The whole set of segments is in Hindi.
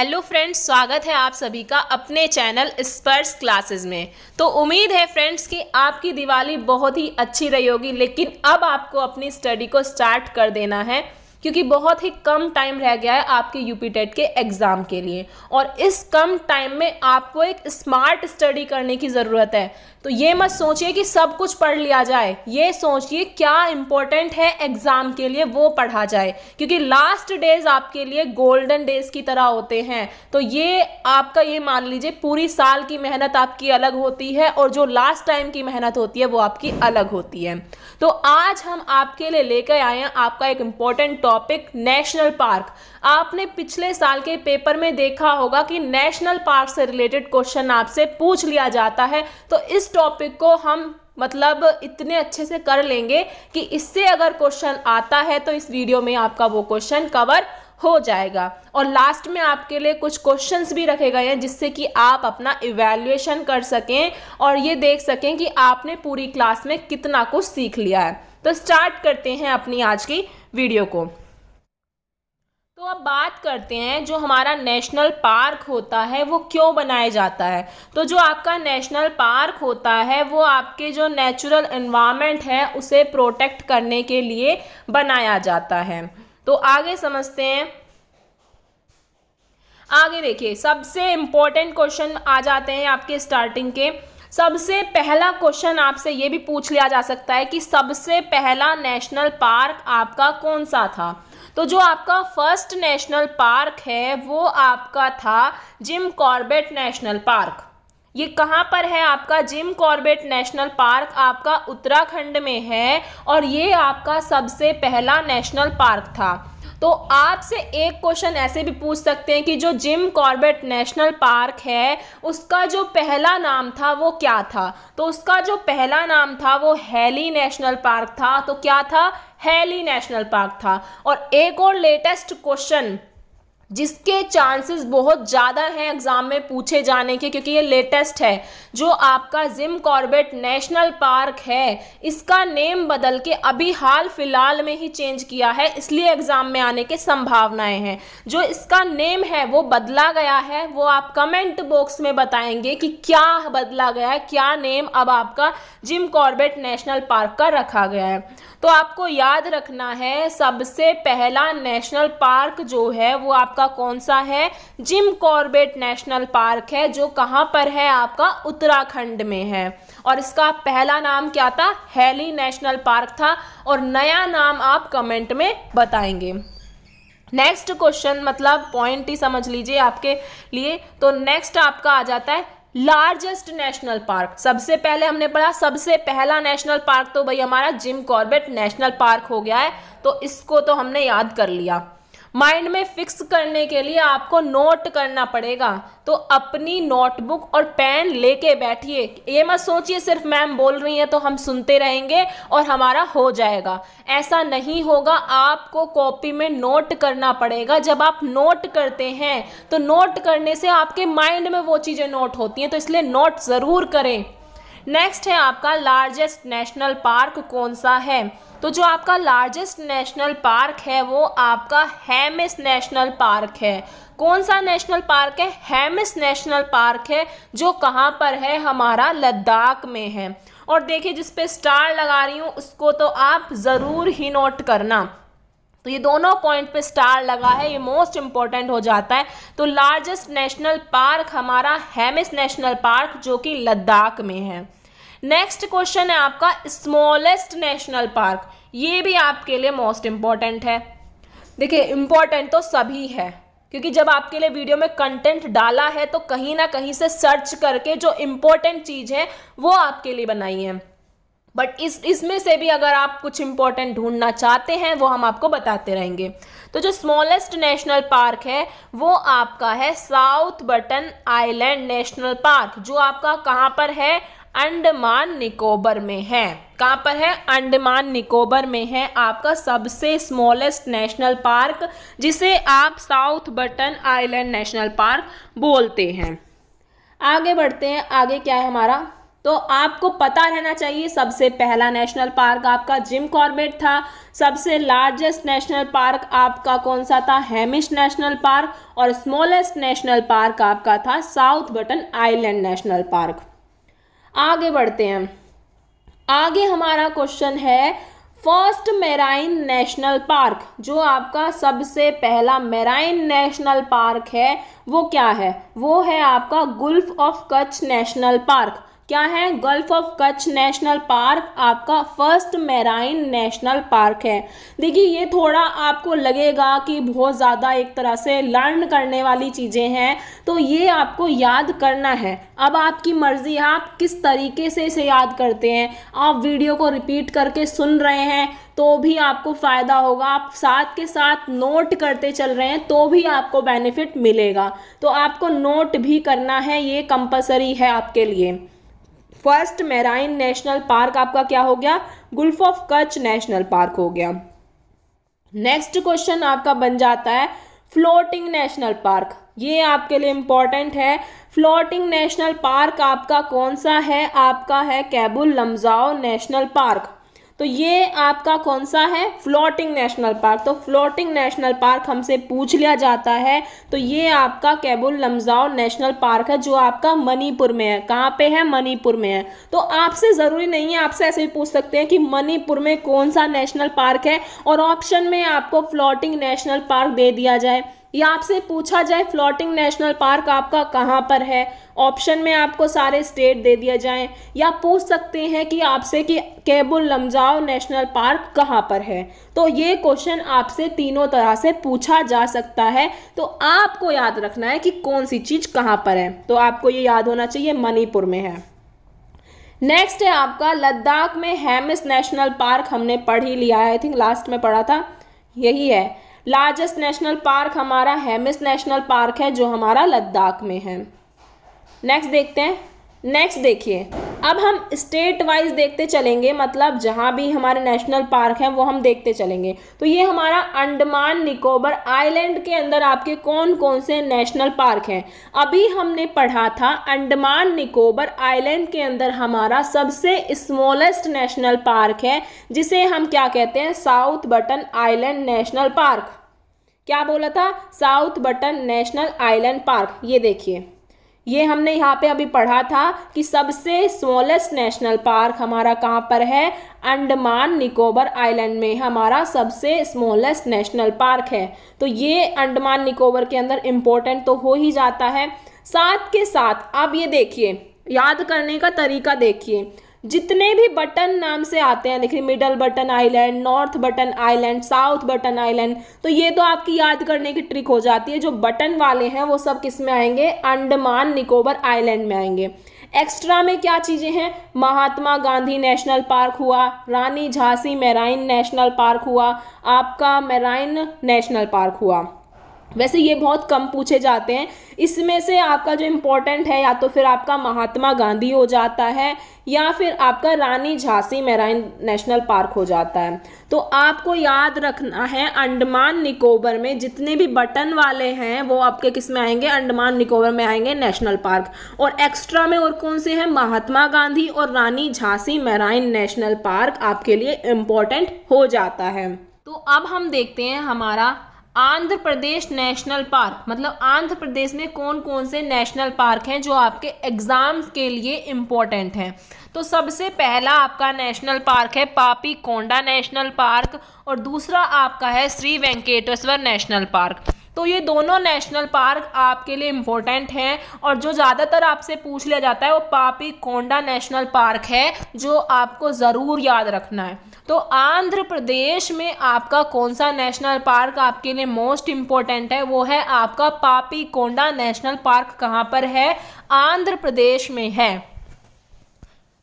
हेलो फ्रेंड्स स्वागत है आप सभी का अपने चैनल स्पर्श क्लासेस में तो उम्मीद है फ्रेंड्स कि आपकी दिवाली बहुत ही अच्छी रही होगी लेकिन अब आपको अपनी स्टडी को स्टार्ट कर देना है क्योंकि बहुत ही कम टाइम रह गया है आपके यूपी टेट के एग्ज़ाम के लिए और इस कम टाइम में आपको एक स्मार्ट स्टडी करने की ज़रूरत है तो ये मत सोचिए कि सब कुछ पढ़ लिया जाए ये सोचिए क्या इंपॉर्टेंट है एग्ज़ाम के लिए वो पढ़ा जाए क्योंकि लास्ट डेज आपके लिए गोल्डन डेज की तरह होते हैं तो ये आपका ये मान लीजिए पूरी साल की मेहनत आपकी अलग होती है और जो लास्ट टाइम की मेहनत होती है वो आपकी अलग होती है तो आज हम आपके लिए लेकर आए हैं आपका एक इम्पॉर्टेंट टॉपिक नेशनल पार्क आपने पिछले साल के पेपर में देखा होगा कि नेशनल पार्क से रिलेटेड क्वेश्चन आपसे पूछ लिया जाता है तो इस टॉपिक को हम मतलब इतने अच्छे से कर लेंगे कि इससे अगर क्वेश्चन आता है तो इस वीडियो में आपका वो क्वेश्चन कवर हो जाएगा और लास्ट में आपके लिए कुछ क्वेश्चंस भी रखे गए हैं जिससे कि आप अपना इवेल्युएशन कर सकें और ये देख सकें कि आपने पूरी क्लास में कितना कुछ सीख लिया है तो स्टार्ट करते हैं अपनी आज की वीडियो को तो अब बात करते हैं जो हमारा नेशनल पार्क होता है वो क्यों बनाया जाता है तो जो आपका नेशनल पार्क होता है वो आपके जो नेचुरल इन्वामेंट है उसे प्रोटेक्ट करने के लिए बनाया जाता है तो आगे समझते हैं आगे देखिए सबसे इम्पोर्टेंट क्वेश्चन आ जाते हैं आपके स्टार्टिंग के सबसे पहला क्वेश्चन आपसे ये भी पूछ लिया जा सकता है कि सबसे पहला नेशनल पार्क आपका कौन सा था तो जो आपका फर्स्ट नेशनल पार्क है वो आपका था जिम कॉर्बेट नेशनल पार्क ये कहाँ पर है आपका जिम कॉर्बेट नेशनल पार्क आपका उत्तराखंड में है और ये आपका सबसे पहला नेशनल पार्क था तो आपसे एक क्वेश्चन ऐसे भी पूछ सकते हैं कि जो जिम कॉर्बेट नेशनल पार्क है उसका जो पहला नाम था वो क्या था तो उसका जो पहला नाम था वो हैली नेशनल पार्क था तो क्या था हैली नेशनल पार्क था और एक और लेटेस्ट क्वेश्चन जिसके चांसेस बहुत ज़्यादा हैं एग्ज़ाम में पूछे जाने के क्योंकि ये लेटेस्ट है जो आपका जिम कॉर्बेट नेशनल पार्क है इसका नेम बदल के अभी हाल फिलहाल में ही चेंज किया है इसलिए एग्ज़ाम में आने के संभावनाएं हैं जो इसका नेम है वो बदला गया है वो आप कमेंट बॉक्स में बताएंगे कि क्या बदला गया है क्या नेम अब आपका जिम कॉर्बेट नेशनल पार्क का रखा गया है तो आपको याद रखना है सबसे पहला नेशनल पार्क जो है वो आपका कौन सा है जिम कॉर्बेट नेशनल पार्क है जो कहाँ पर है आपका उत्तराखंड में है और इसका पहला नाम क्या था हैली नेशनल पार्क था और नया नाम आप कमेंट में बताएंगे नेक्स्ट क्वेश्चन मतलब पॉइंट ही समझ लीजिए आपके लिए तो नेक्स्ट आपका आ जाता है लार्जेस्ट नेशनल पार्क सबसे पहले हमने पढ़ा सबसे पहला नेशनल पार्क तो भाई हमारा जिम कॉर्बेट नेशनल पार्क हो गया है तो इसको तो हमने याद कर लिया माइंड में फिक्स करने के लिए आपको नोट करना पड़ेगा तो अपनी नोटबुक और पेन लेके बैठिए ये मत सोचिए सिर्फ मैम बोल रही हैं तो हम सुनते रहेंगे और हमारा हो जाएगा ऐसा नहीं होगा आपको कॉपी में नोट करना पड़ेगा जब आप नोट करते हैं तो नोट करने से आपके माइंड में वो चीज़ें नोट होती हैं तो इसलिए नोट ज़रूर करें नेक्स्ट है आपका लार्जेस्ट नेशनल पार्क कौन सा है तो जो आपका लार्जेस्ट नेशनल पार्क है वो आपका हैमिस नेशनल पार्क है कौन सा नेशनल पार्क है हैमिस नेशनल पार्क है जो कहाँ पर है हमारा लद्दाख में है और देखिए जिस पे स्टार लगा रही हूँ उसको तो आप ज़रूर ही नोट करना तो ये दोनों पॉइंट पे स्टार लगा है ये मोस्ट इम्पॉर्टेंट हो जाता है तो लार्जेस्ट नेशनल पार्क हमारा हैमिस नेशनल पार्क जो कि लद्दाख में है नेक्स्ट क्वेश्चन है आपका स्मॉलेस्ट नेशनल पार्क ये भी आपके लिए मोस्ट इम्पॉर्टेंट है देखिए इम्पॉर्टेंट तो सभी है क्योंकि जब आपके लिए वीडियो में कंटेंट डाला है तो कहीं ना कहीं से सर्च करके जो इम्पोर्टेंट चीज़ है वो आपके लिए बनाई है बट इस इसमें से भी अगर आप कुछ इंपॉर्टेंट ढूंढना चाहते हैं वो हम आपको बताते रहेंगे तो जो स्मॉलेस्ट नेशनल पार्क है वो आपका है South Button Island National park जो आपका कहाँ पर है अंडमान निकोबर में है कहाँ पर है अंडमान निकोबर में है आपका सबसे स्मॉलेस्ट नेशनल पार्क जिसे आप South Button Island National Park बोलते हैं आगे बढ़ते हैं आगे क्या है हमारा तो आपको पता रहना चाहिए सबसे पहला नेशनल पार्क आपका जिम कॉर्बेट था सबसे लार्जेस्ट नेशनल पार्क आपका कौन सा था हेमिश नेशनल पार्क और स्मॉलेस्ट नेशनल पार्क आपका था South Button Island National Park आगे बढ़ते हैं आगे हमारा क्वेश्चन है फर्स्ट मेराइन नेशनल पार्क जो आपका सबसे पहला मेराइन नेशनल पार्क है वो क्या है वो है आपका Gulf of Kutch National Park क्या है Gulf of Kutch National park आपका फर्स्ट मैराइन नेशनल पार्क है देखिए ये थोड़ा आपको लगेगा कि बहुत ज़्यादा एक तरह से लर्न करने वाली चीज़ें हैं तो ये आपको याद करना है अब आपकी मर्ज़ी आप किस तरीके से इसे याद करते हैं आप वीडियो को रिपीट करके सुन रहे हैं तो भी आपको फ़ायदा होगा आप साथ के साथ नोट करते चल रहे हैं तो भी आपको बेनिफिट मिलेगा तो आपको नोट भी करना है ये कंपलसरी है आपके लिए फर्स्ट मेराइन नेशनल पार्क आपका क्या हो गया Gulf of Kutch National Park हो गया नेक्स्ट क्वेश्चन आपका बन जाता है फ्लोटिंग नेशनल पार्क ये आपके लिए इम्पॉर्टेंट है फ्लोटिंग नेशनल पार्क आपका कौन सा है आपका है कैबुल लमजाओ नेशनल पार्क तो ये आपका कौन सा है फ्लोटिंग नेशनल पार्क तो फ्लोटिंग नेशनल पार्क हमसे पूछ लिया जाता है तो ये आपका कैबुल लमजाओ नेशनल पार्क है जो आपका मणिपुर में है कहाँ पे है मणिपुर में है तो आपसे ज़रूरी नहीं है आपसे ऐसे भी पूछ सकते हैं कि मणिपुर में कौन सा नेशनल पार्क है और ऑप्शन में आपको फ्लोटिंग नेशनल पार्क दे दिया जाए या आपसे पूछा जाए फ्लोटिंग नेशनल पार्क आपका कहाँ पर है ऑप्शन में आपको सारे स्टेट दे दिए जाएं या पूछ सकते हैं कि आपसे कि केबुल लमजाओ नेशनल पार्क कहाँ पर है तो ये क्वेश्चन आपसे तीनों तरह से पूछा जा सकता है तो आपको याद रखना है कि कौन सी चीज़ कहाँ पर है तो आपको ये याद होना चाहिए मणिपुर में है नेक्स्ट है आपका लद्दाख में हैमिस नेशनल पार्क हमने पढ़ ही लिया आई थिंक लास्ट में पढ़ा था यही है लार्जेस्ट नेशनल पार्क हमारा हेमिस नेशनल पार्क है जो हमारा लद्दाख में है नेक्स्ट देखते हैं नेक्स्ट देखिए अब हम स्टेट वाइज देखते चलेंगे मतलब जहाँ भी हमारे नेशनल पार्क हैं वो हम देखते चलेंगे तो ये हमारा अंडमान निकोबर आइलैंड के अंदर आपके कौन कौन से नेशनल पार्क हैं अभी हमने पढ़ा था अंडमान निकोबर आइलैंड के अंदर हमारा सबसे स्मॉलेस्ट नेशनल पार्क है जिसे हम क्या कहते हैं South Button Island National Park क्या बोला था South Button National Island Park ये देखिए ये हमने यहाँ पे अभी पढ़ा था कि सबसे स्मॉलेस्ट नेशनल पार्क हमारा कहाँ पर है अंडमान निकोबर आइलैंड में हमारा सबसे स्मॉलेस्ट नेशनल पार्क है तो ये अंडमान निकोबर के अंदर इम्पोर्टेंट तो हो ही जाता है साथ के साथ आप ये देखिए याद करने का तरीका देखिए जितने भी बटन नाम से आते हैं देखिए Middle Button Island North Button Island South Button Island तो ये तो आपकी याद करने की ट्रिक हो जाती है जो बटन वाले हैं वो सब किस में आएंगे अंडमान निकोबर आइलैंड में आएंगे एक्स्ट्रा में क्या चीज़ें हैं महात्मा गांधी नेशनल पार्क हुआ Rani Jhansi Marine national park हुआ आपका मेराइन नेशनल पार्क हुआ वैसे ये बहुत कम पूछे जाते हैं इसमें से आपका जो इम्पोर्टेंट है या तो फिर आपका महात्मा गांधी हो जाता है या फिर आपका Rani Jhansi Marine national Park हो जाता है तो आपको याद रखना है अंडमान निकोबर में जितने भी बटन वाले हैं वो आपके किस में आएंगे अंडमान निकोबर में आएंगे नेशनल पार्क और एक्स्ट्रा में और कौन से हैं महात्मा गांधी और Rani Jhansi Marine national Park आपके लिए इम्पोर्टेंट हो जाता है तो अब हम देखते हैं हमारा आंध्र प्रदेश नेशनल पार्क मतलब आंध्र प्रदेश में कौन कौन से नेशनल पार्क हैं जो आपके एग्ज़ाम के लिए इम्पोर्टेंट हैं तो सबसे पहला आपका नेशनल पार्क है पापी कोंडा नेशनल पार्क और दूसरा आपका है श्री वेंकटेश्वर नेशनल पार्क तो ये दोनों नेशनल पार्क आपके लिए इम्पोर्टेंट हैं और जो ज़्यादातर आपसे पूछ लिया जाता है वो पापी कोंडा नेशनल पार्क है जो आपको ज़रूर याद रखना है तो आंध्र प्रदेश में आपका कौन सा नेशनल पार्क आपके लिए मोस्ट इंपॉर्टेंट है वो है आपका पापी कोंडा नेशनल पार्क कहाँ पर है आंध्र प्रदेश में है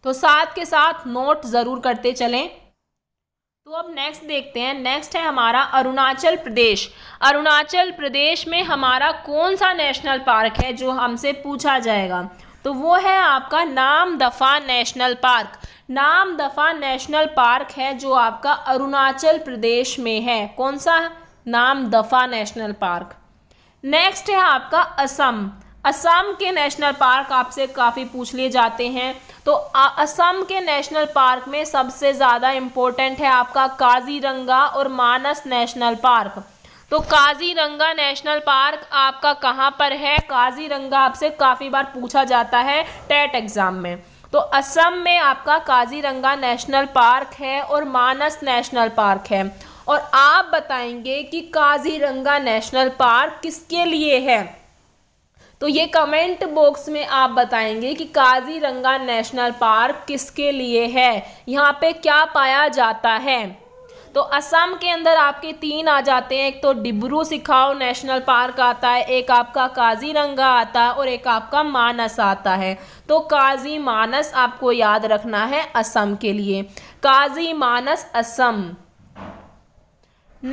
तो साथ के साथ नोट ज़रूर करते चलें तो अब नेक्स्ट देखते हैं नेक्स्ट है हमारा अरुणाचल प्रदेश अरुणाचल प्रदेश में हमारा कौन सा नेशनल पार्क है जो हमसे पूछा जाएगा तो वो है आपका नाम दफ़ा नेशनल पार्क नाम दफ़ा नेशनल पार्क है जो आपका अरुणाचल प्रदेश में है कौन सा नाम दफ़ा नेशनल पार्क नेक्स्ट है आपका असम असम के नेशनल पार्क आपसे काफ़ी पूछ लिए जाते हैं तो असम के नेशनल पार्क में सबसे ज़्यादा इम्पोर्टेंट है आपका काजीरंगा और मानस नेशनल पार्क तो काजीरंगा नेशनल पार्क आपका कहाँ पर है काजीरंगा आपसे काफ़ी बार पूछा जाता है टेट एग्ज़ाम में तो असम में आपका काजीरंगा नेशनल पार्क है और मानस नेशनल पार्क है और आप बताएंगे कि काजीरंगा नेशनल पार्क किसके लिए है तो ये कमेंट बॉक्स में आप बताएंगे कि काजीरंगा नेशनल पार्क किसके लिए है यहाँ पे क्या पाया जाता है तो असम के अंदर आपके तीन आ जाते हैं एक तो डिब्रू सिखाओ नेशनल पार्क आता है एक आपका काजीरंगा आता है और एक आपका मानस आता है तो काजी मानस आपको याद रखना है असम के लिए काजी मानस असम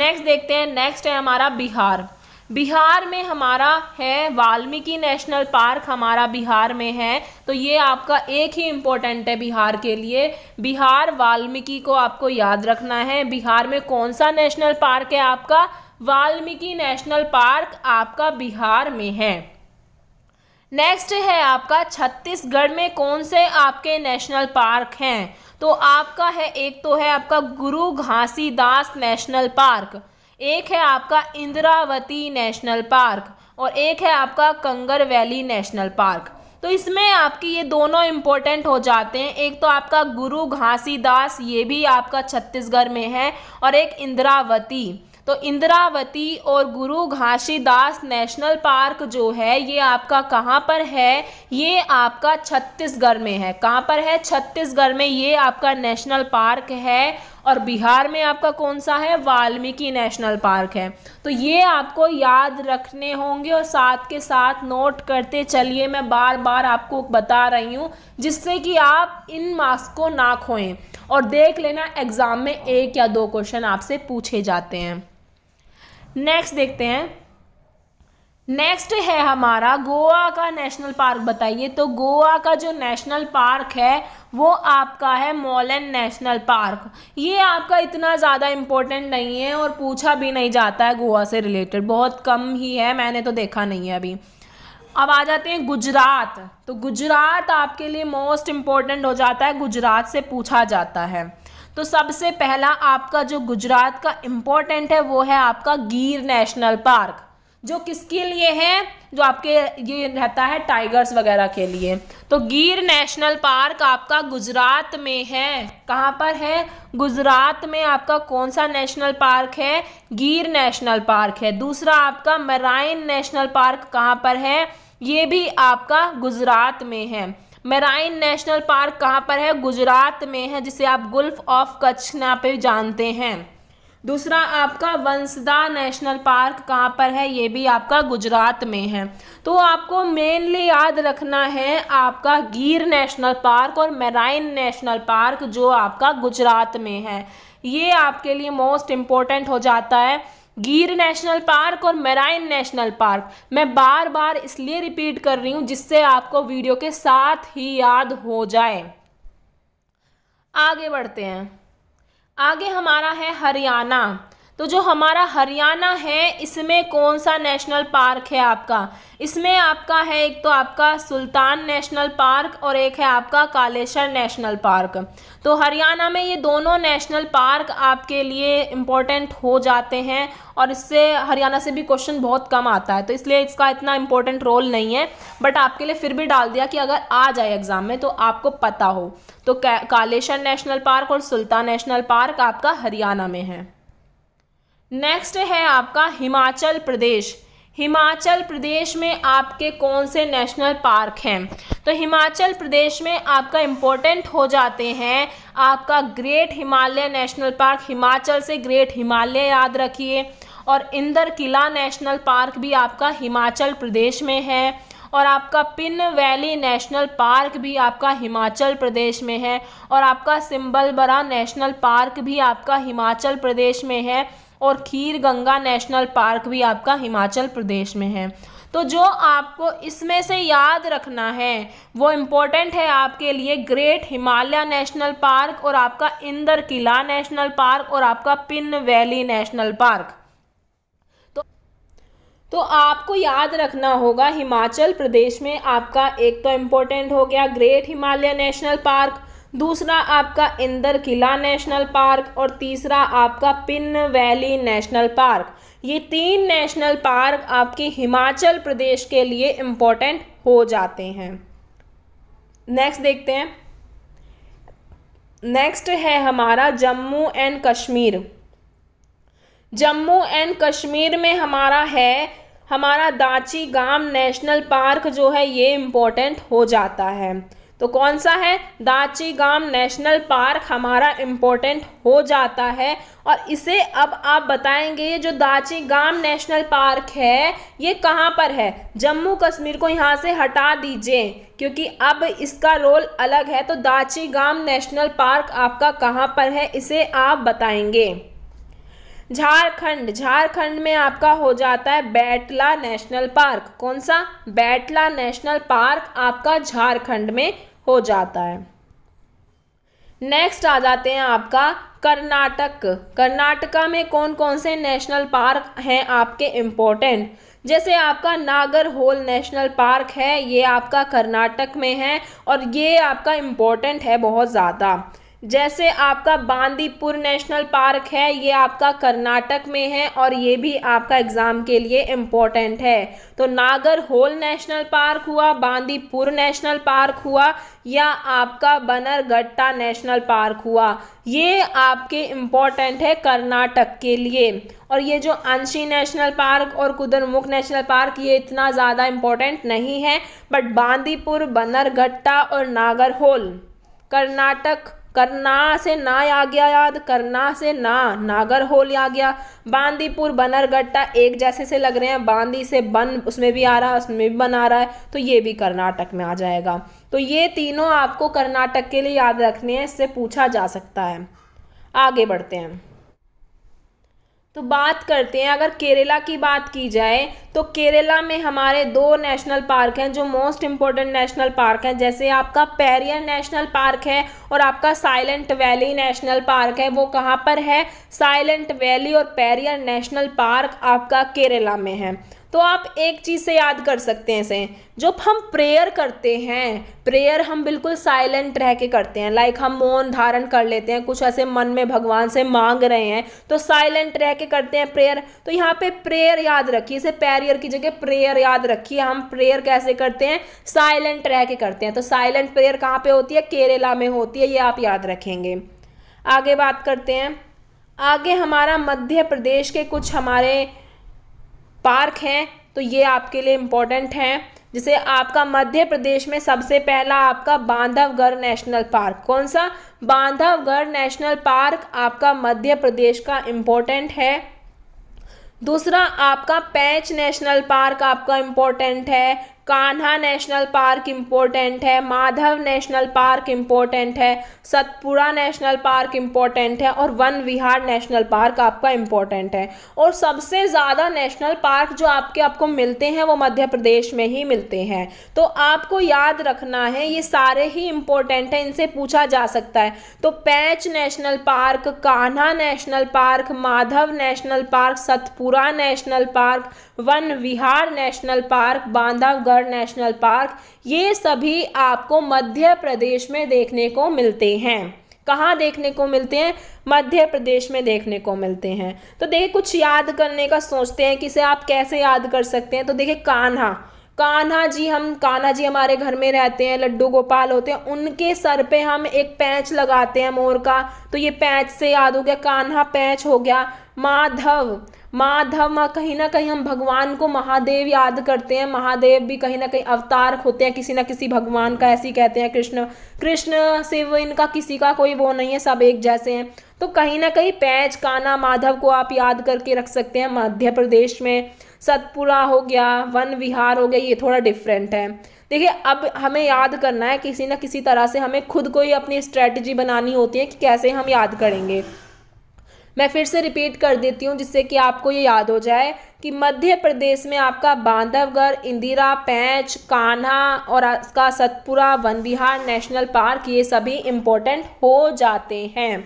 नेक्स्ट देखते हैं नेक्स्ट है हमारा बिहार बिहार में हमारा है वाल्मीकि नेशनल पार्क हमारा बिहार में है तो ये आपका एक ही इम्पोर्टेंट है बिहार के लिए बिहार वाल्मीकि को आपको याद रखना है बिहार में कौन सा नेशनल पार्क है आपका वाल्मीकि नेशनल पार्क आपका बिहार में है नेक्स्ट है आपका छत्तीसगढ़ में कौन से आपके नेशनल पार्क हैं तो आपका है एक तो है आपका गुरु घासीदास नेशनल पार्क एक है आपका इंद्रावती नेशनल पार्क और एक है आपका कंगर वैली नेशनल पार्क तो इसमें आपकी ये दोनों इम्पोर्टेंट हो जाते हैं एक तो आपका गुरु घासीदास ये भी आपका छत्तीसगढ़ में है और एक इंद्रावती तो इंद्रावती और गुरु घासीदास नेशनल पार्क जो है ये आपका कहाँ पर है ये आपका छत्तीसगढ़ में है कहाँ पर है छत्तीसगढ़ में ये आपका नेशनल पार्क है और बिहार में आपका कौन सा है वाल्मीकि नेशनल पार्क है तो ये आपको याद रखने होंगे और साथ के साथ नोट करते चलिए मैं बार बार आपको बता रही हूँ जिससे कि आप इन मार्क्स को ना खोएं और देख लेना एग्ज़ाम में एक या दो क्वेश्चन आपसे पूछे जाते हैं नेक्स्ट देखते हैं नेक्स्ट है हमारा गोवा का नेशनल पार्क बताइए तो गोवा का जो नेशनल पार्क है वो आपका है मॉलन नेशनल पार्क ये आपका इतना ज़्यादा इम्पोर्टेंट नहीं है और पूछा भी नहीं जाता है गोवा से रिलेटेड बहुत कम ही है मैंने तो देखा नहीं है अभी अब आ जाते हैं गुजरात तो गुजरात आपके लिए मोस्ट इम्पोर्टेंट हो जाता है गुजरात से पूछा जाता है तो सबसे पहला आपका जो गुजरात का इम्पोर्टेंट है वो है आपका गीर नेशनल पार्क जो किसके लिए है जो आपके ये रहता है टाइगर्स वगैरह के लिए तो गिर नेशनल पार्क आपका गुजरात में है कहाँ पर है गुजरात में आपका कौन सा नेशनल पार्क है गिर नेशनल पार्क है दूसरा आपका मराइन नेशनल पार्क कहाँ पर है ये भी आपका गुजरात में है मेराइन नेशनल पार्क कहाँ पर है गुजरात में है जिसे आप गुल्फ ऑफ कच्छ यहाँ पे जानते हैं दूसरा आपका वंसदा नेशनल पार्क कहाँ पर है ये भी आपका गुजरात में है तो आपको मेनली याद रखना है आपका गीर नेशनल पार्क और मेराइन नेशनल पार्क जो आपका गुजरात में है ये आपके लिए मोस्ट इम्पोर्टेंट हो जाता है गीर नेशनल पार्क और मेराइन नेशनल पार्क मैं बार बार इसलिए रिपीट कर रही हूँ जिससे आपको वीडियो के साथ ही याद हो जाए आगे बढ़ते हैं आगे हमारा है हरियाणा तो जो हमारा हरियाणा है इसमें कौन सा नेशनल पार्क है आपका इसमें आपका है एक तो आपका सुल्तान नेशनल पार्क और एक है आपका कालेश्वर नेशनल पार्क तो हरियाणा में ये दोनों नेशनल पार्क आपके लिए इम्पोर्टेंट हो जाते हैं और इससे हरियाणा से भी क्वेश्चन बहुत कम आता है तो इसलिए इसका इतना इम्पोर्टेंट रोल नहीं है बट आपके लिए फिर भी डाल दिया कि अगर आ जाए एग्ज़ाम में तो आपको पता हो तो कालेश्वर नेशनल पार्क और सुल्तान नेशनल पार्क आपका हरियाणा में है नेक्स्ट है आपका हिमाचल प्रदेश हिमाचल प्रदेश में आपके कौन से नेशनल पार्क हैं तो हिमाचल प्रदेश में आपका इम्पोर्टेंट हो जाते हैं आपका Great Himalaya National Park Himachal से ग्रेट हिमालय याद रखिए और इंदर किला नेशनल पार्क भी आपका हिमाचल प्रदेश में है और आपका पिन वैली नेशनल पार्क भी आपका हिमाचल प्रदेश में है और आपका सिम्बलबरा नेशनल पार्क भी आपका हिमाचल प्रदेश में है और खीर गंगा नेशनल पार्क भी आपका हिमाचल प्रदेश में है तो जो आपको इसमें से याद रखना है वो इम्पोर्टेंट है आपके लिए ग्रेट हिमालय नेशनल पार्क और आपका इंदर किला नेशनल पार्क और आपका पिन वैली नेशनल पार्क तो तो आपको याद रखना होगा हिमाचल प्रदेश में आपका एक तो इम्पोर्टेंट हो गया ग्रेट हिमालय नेशनल पार्क दूसरा आपका इंदर किला नेशनल पार्क और तीसरा आपका पिन वैली नेशनल पार्क ये तीन नेशनल पार्क आपके हिमाचल प्रदेश के लिए इम्पोर्टेंट हो जाते हैं नेक्स्ट देखते हैं नेक्स्ट है हमारा जम्मू एंड कश्मीर जम्मू एंड कश्मीर में हमारा है हमारा दाची गाम नेशनल पार्क जो है ये इम्पोर्टेंट हो जाता है तो कौन सा है दाची गाम नेशनल पार्क हमारा इम्पोर्टेंट हो जाता है और इसे अब आप बताएंगे जो दाची गाम नेशनल पार्क है ये कहाँ पर है जम्मू कश्मीर को यहाँ से हटा दीजिए क्योंकि अब इसका रोल अलग है तो दाची गाम नेशनल पार्क आपका कहाँ पर है इसे आप बताएंगे झारखंड झारखंड में आपका हो जाता है बैटला नेशनल पार्क कौन सा बैटला नेशनल पार्क आपका झारखंड में हो जाता है नेक्स्ट आ जाते हैं आपका कर्नाटक कर्नाटका में कौन कौन से नेशनल पार्क हैं आपके इम्पोर्टेंट जैसे आपका नागर होल नेशनल पार्क है ये आपका कर्नाटक में है और ये आपका इम्पोर्टेंट है बहुत ज़्यादा जैसे आपका बांदीपुर नेशनल पार्क है ये आपका कर्नाटक में है और ये भी आपका एग्ज़ाम के लिए इम्पोर्टेंट है तो नागर होल नेशनल पार्क हुआ बांदीपुर नेशनल पार्क हुआ या आपका बनरगट्टा नेशनल पार्क हुआ ये आपके इम्पोर्टेंट है कर्नाटक के लिए और ये जो अंशी नेशनल पार्क और कुदरमुख नेशनल पार्क ये इतना ज़्यादा इम्पोर्टेंट नहीं है बट बांदीपुर बनरगट्टा और होल कर्नाटक करना से ना आ गया याद करना से ना नागर होल आ गया बांदीपुर बनरगट्टा एक जैसे से लग रहे हैं बांदी से बन उसमें भी आ रहा है उसमें भी बन आ रहा है तो ये भी कर्नाटक में आ जाएगा तो ये तीनों आपको कर्नाटक के लिए याद रखने हैं इससे पूछा जा सकता है आगे बढ़ते हैं तो बात करते हैं अगर केरला की बात की जाए तो केरला में हमारे दो नेशनल पार्क हैं जो मोस्ट इम्पोर्टेंट नेशनल पार्क हैं जैसे आपका पेरियर नेशनल पार्क है और आपका साइलेंट वैली नेशनल पार्क है वो कहाँ पर है साइलेंट वैली और पेरियर नेशनल पार्क आपका केरला में है तो आप एक चीज़ से याद कर सकते हैं इसे जब हम प्रेयर करते हैं प्रेयर हम बिल्कुल साइलेंट रह के करते हैं लाइक हम मौन धारण कर लेते हैं कुछ ऐसे मन में भगवान से मांग रहे हैं तो साइलेंट रह के करते हैं प्रेयर तो यहाँ पे प्रेयर याद रखिए इसे पैरियर की जगह प्रेयर याद रखिए हम प्रेयर कैसे करते हैं साइलेंट रह के करते हैं तो साइलेंट प्रेयर कहाँ पर होती है केरला में होती है ये आप याद रखेंगे आगे बात करते हैं आगे हमारा मध्य प्रदेश के कुछ हमारे पार्क हैं तो ये आपके लिए इम्पोर्टेंट हैं जिसे आपका मध्य प्रदेश में सबसे पहला आपका बांधवगढ़ नेशनल पार्क कौन सा बांधवगढ़ नेशनल पार्क आपका मध्य प्रदेश का इम्पोर्टेंट है दूसरा आपका पैंच नेशनल पार्क आपका इम्पोर्टेंट है कान्हा नेशनल पार्क इम्पोर्टेंट है माधव नेशनल पार्क इम्पोर्टेंट है सतपुरा नेशनल पार्क इम्पोर्टेंट है और वन विहार नेशनल पार्क आपका इम्पोर्टेंट है और सबसे ज़्यादा नेशनल पार्क जो आपके आपको मिलते हैं वो मध्य प्रदेश में ही मिलते हैं तो आपको याद रखना है ये सारे ही इम्पोर्टेंट हैं इनसे पूछा जा सकता है तो Pench national Park Kanha national Park Madhav National Park Satpura national Park Van Vihar national Park Bandhavgarh national Park ये सभी आपको मध्य प्रदेश में देखने को मिलते हैं कहाँ देखने को मिलते हैं मध्य प्रदेश में देखने को मिलते हैं तो देखिए कुछ याद करने का सोचते हैं कि इसे आप कैसे याद कर सकते हैं तो देखिए कान्हा कान्हा जी हम कान्हा जी हमारे घर में रहते हैं लड्डू गोपाल होते हैं उनके सर पे हम एक पैंच लगाते हैं मोर का तो ये पैंच से याद हो गया कान्हा पैंच हो गया माधव माधव कहीं ना कहीं हम भगवान को महादेव याद करते हैं महादेव भी कहीं ना कहीं अवतार होते हैं किसी ना किसी भगवान का ऐसे कहते हैं कृष्ण कृष्ण शिव इनका किसी का कोई वो नहीं है सब एक जैसे हैं तो कहीं ना कहीं पैच काना माधव को आप याद करके रख सकते हैं मध्य प्रदेश में सतपुरा हो गया वन विहार हो गया ये थोड़ा डिफरेंट है देखिए अब हमें याद करना है किसी ना किसी तरह से हमें खुद को ही अपनी स्ट्रैटेजी बनानी होती है कि कैसे हम याद करेंगे मैं फिर से रिपीट कर देती हूँ जिससे कि आपको ये याद हो जाए कि मध्य प्रदेश में आपका बांधवगढ़ इंदिरा पैंच कान्हा और इसका सतपुरा वन विहार नेशनल पार्क ये सभी इम्पोर्टेंट हो जाते हैं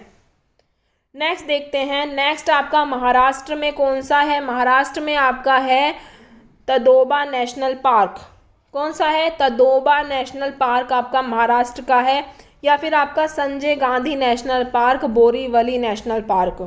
नेक्स्ट देखते हैं नेक्स्ट आपका महाराष्ट्र में कौन सा है महाराष्ट्र में आपका है तदोबा नेशनल पार्क कौन सा है तदोबा नेशनल पार्क आपका महाराष्ट्र का है या फिर आपका Sanjay Gandhi National Park Borivali National Park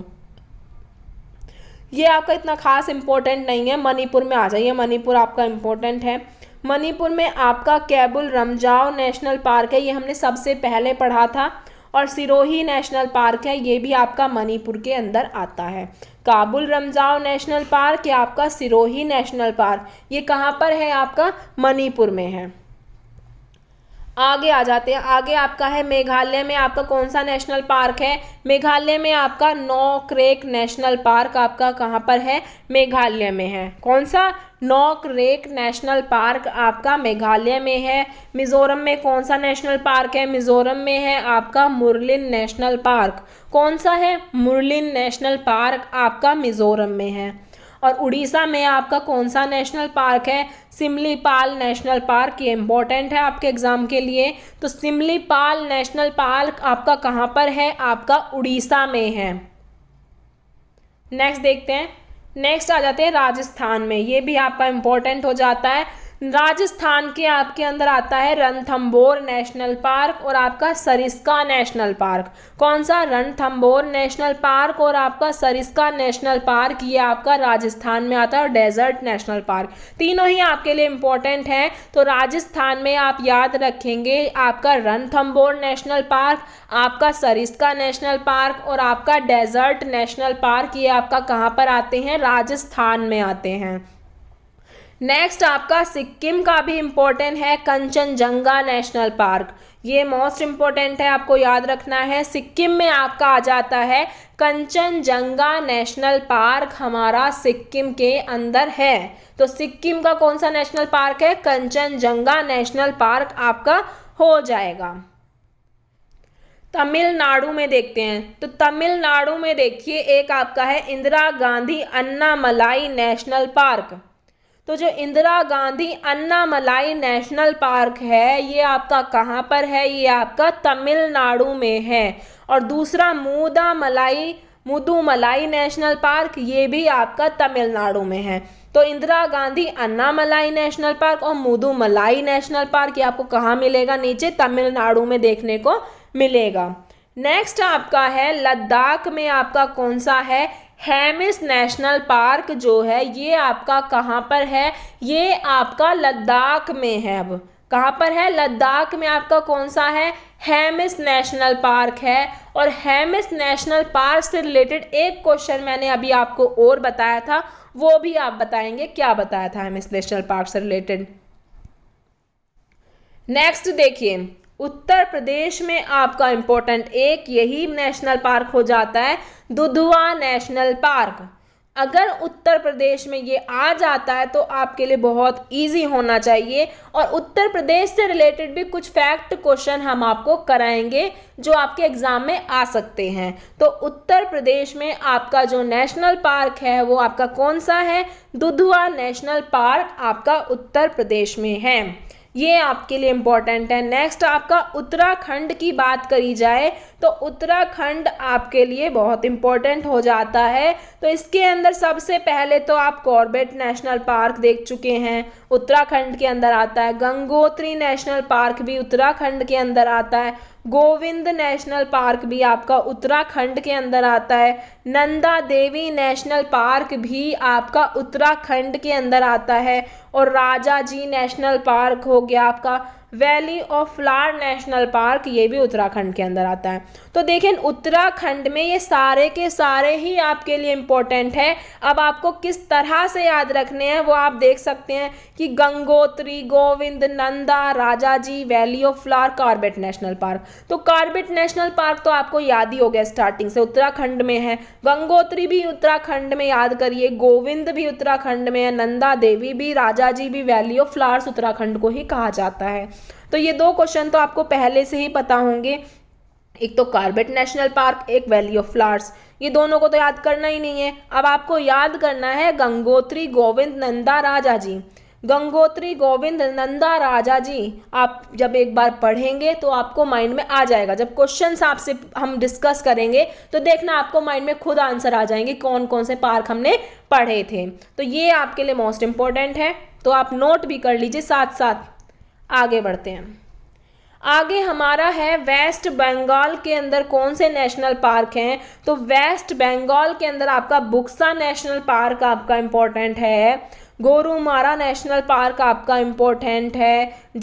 ये आपका इतना खास इम्पोर्टेंट नहीं है मणिपुर में आ जाइए मणिपुर आपका इम्पोर्टेंट है मणिपुर में आपका कैबुल रमजाओ नेशनल पार्क है ये हमने सबसे पहले पढ़ा था और सिरोही नेशनल पार्क है ये भी आपका मणिपुर के अंदर आता है काबुल रमजाओ नेशनल पार्क या आपका सिरोही नेशनल पार्क ये कहाँ पर है आपका मणिपुर में है आगे आ जाते हैं आगे आपका है मेघालय में आपका कौन सा नेशनल पार्क है मेघालय में आपका नौ क्रेक नेशनल पार्क आपका कहाँ पर है मेघालय में है कौन सा नौ रेक नेशनल पार्क आपका मेघालय में है मिज़ोरम में कौन सा नेशनल पार्क है मिज़ोरम में है आपका मुरलिन नेशनल पार्क कौन सा है मुरलिन नेशनल पार्क आपका मिज़ोरम में है और उड़ीसा में आपका कौन सा नेशनल पार्क है सिमलीपाल नेशनल पार्क ये इंपॉर्टेंट है आपके एग्ज़ाम के लिए तो सिमलीपाल नेशनल पार्क आपका कहाँ पर है आपका उड़ीसा में है नेक्स्ट देखते हैं नेक्स्ट आ जाते हैं राजस्थान में ये भी आपका इम्पोर्टेंट हो जाता है राजस्थान के आपके अंदर आता है रणथम्बोर नेशनल पार्क और आपका सरिस्का नेशनल पार्क कौन सा रणथम्बोर नेशनल पार्क और आपका सरिस्का नेशनल पार्क ये आपका राजस्थान में आता है और डेजर्ट नेशनल पार्क तीनों ही आपके लिए इम्पोर्टेंट हैं तो राजस्थान में आप याद रखेंगे आपका रणथम्बोर नेशनल पार्क आपका सरिस्का नेशनल पार्क और आपका डेजर्ट नेशनल पार्क ये आपका कहाँ पर आते हैं राजस्थान में आते हैं नेक्स्ट आपका सिक्किम का भी इम्पोर्टेंट है कंचनजंगा नेशनल पार्क ये मोस्ट इम्पोर्टेंट है आपको याद रखना है सिक्किम में आपका आ जाता है कंचनजंगा नेशनल पार्क हमारा सिक्किम के अंदर है तो सिक्किम का कौन सा नेशनल पार्क है कंचनजंगा नेशनल पार्क आपका हो जाएगा तमिलनाडु में देखते हैं तो तमिलनाडु में देखिए एक आपका है इंदिरा गांधी अन्ना मलाई नेशनल पार्क तो जो इंदिरा गांधी अन्नामलाई नेशनल पार्क है ये आपका कहाँ पर है ये आपका तमिलनाडु में है और दूसरा मूदामलाई मुदुमलाई नेशनल पार्क ये भी आपका तमिलनाडु में है तो इंदिरा गांधी अन्नामलाई नेशनल पार्क और मुदुमलाई नेशनल पार्क ये आपको कहाँ मिलेगा नीचे तमिलनाडु में देखने को मिलेगा नेक्स्ट आपका है लद्दाख में आपका कौन सा है हेमिस नेशनल पार्क जो है ये आपका कहाँ पर है ये आपका लद्दाख में है अब कहाँ पर है लद्दाख में आपका कौन सा है हेमिस नेशनल पार्क है और हेमिस नेशनल पार्क से रिलेटेड एक क्वेश्चन मैंने अभी आपको और बताया था वो भी आप बताएंगे क्या बताया था हेमिस नेशनल पार्क से रिलेटेड नेक्स्ट देखिए उत्तर प्रदेश में आपका इम्पोर्टेंट एक यही नेशनल पार्क हो जाता है दुधवा नेशनल पार्क अगर उत्तर प्रदेश में ये आ जाता है तो आपके लिए बहुत इजी होना चाहिए और उत्तर प्रदेश से रिलेटेड भी कुछ फैक्ट क्वेश्चन हम आपको कराएंगे जो आपके एग्ज़ाम में आ सकते हैं तो उत्तर प्रदेश में आपका जो नेशनल पार्क है वो आपका कौन सा है दुधवा नेशनल पार्क आपका उत्तर प्रदेश में है ये आपके लिए इम्पॉर्टेंट है नेक्स्ट आपका उत्तराखंड की बात करी जाए तो उत्तराखंड आपके लिए बहुत इंपॉर्टेंट हो जाता है तो इसके अंदर सबसे पहले तो आप कॉर्बेट नेशनल पार्क देख चुके हैं उत्तराखंड के अंदर आता है गंगोत्री नेशनल पार्क भी उत्तराखंड के अंदर आता है गोविंद नेशनल पार्क भी आपका उत्तराखंड के अंदर आता है नंदा देवी नेशनल पार्क भी आपका उत्तराखंड के अंदर आता है और राजा जी नेशनल पार्क हो गया आपका Valley of Flowers National Park ये भी उत्तराखंड के अंदर आता है तो देखें उत्तराखंड में ये सारे के सारे ही आपके लिए इम्पोर्टेंट है अब आपको किस तरह से याद रखने हैं वो आप देख सकते हैं कि Gangotri Govind Nanda Rajaji valley of flowers Corbett national park तो कार्बेट नेशनल पार्क तो आपको याद ही हो गया स्टार्टिंग से उत्तराखंड में है गंगोत्री भी उत्तराखंड में याद करिए गोविंद भी उत्तराखंड में है नंदा देवी भी राजा जी भी वैली ऑफ फ्लार्स उत्तराखंड को ही कहा जाता है तो ये दो क्वेश्चन तो आपको पहले से ही पता होंगे एक तो कार्बेट नेशनल पार्क एक वैली ऑफ फ्लावर्स ये दोनों को तो याद करना ही नहीं है अब आपको याद करना है गंगोत्री गोविंद नंदा राजा जी गंगोत्री गोविंद नंदा राजा जी आप जब एक बार पढ़ेंगे तो आपको माइंड में आ जाएगा जब क्वेश्चन आपसे हम डिस्कस करेंगे तो देखना आपको माइंड में खुद आंसर आ जाएंगे कौन कौन से पार्क हमने पढ़े थे तो ये आपके लिए मोस्ट इम्पॉर्टेंट है तो आप नोट भी कर लीजिए साथ साथ आगे बढ़ते हैं आगे हमारा है वेस्ट बंगाल के अंदर कौन से नेशनल पार्क हैं तो वेस्ट बंगाल के अंदर आपका बुक्सा नेशनल पार्क आपका इम्पोर्टेंट है गोरूमारा नेशनल पार्क आपका इम्पोर्टेंट है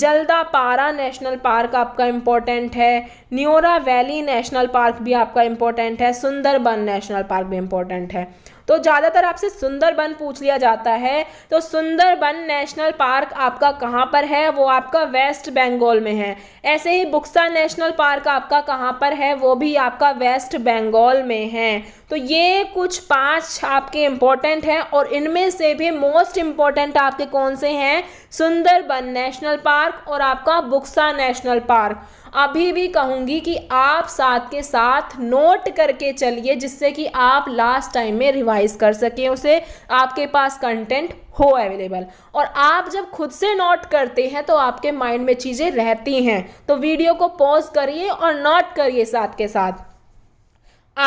जल्दापारा नेशनल पार्क आपका इम्पोर्टेंट है न्योरा वैली नेशनल पार्क भी आपका इम्पोर्टेंट है सुंदरबन नेशनल पार्क भी इम्पोर्टेंट है तो ज़्यादातर आपसे सुंदरबन पूछ लिया जाता है तो सुंदरबन नेशनल पार्क आपका कहाँ पर है वो आपका वेस्ट बंगाल में है ऐसे ही बुक्सा नेशनल पार्क आपका कहाँ पर है वो भी आपका वेस्ट बंगाल में है तो ये कुछ पांच आपके इंपॉर्टेंट हैं और इनमें से भी मोस्ट इंपॉर्टेंट आपके कौन से हैं सुंदरबन नेशनल पार्क और आपका बुक्सा नेशनल पार्क अभी भी कहूँगी कि आप साथ के साथ नोट करके चलिए जिससे कि आप लास्ट टाइम में रिवाइज कर सकें उसे आपके पास कंटेंट हो अवेलेबल और आप जब खुद से नोट करते हैं तो आपके माइंड में चीज़ें रहती हैं तो वीडियो को पॉज करिए और नोट करिए साथ के साथ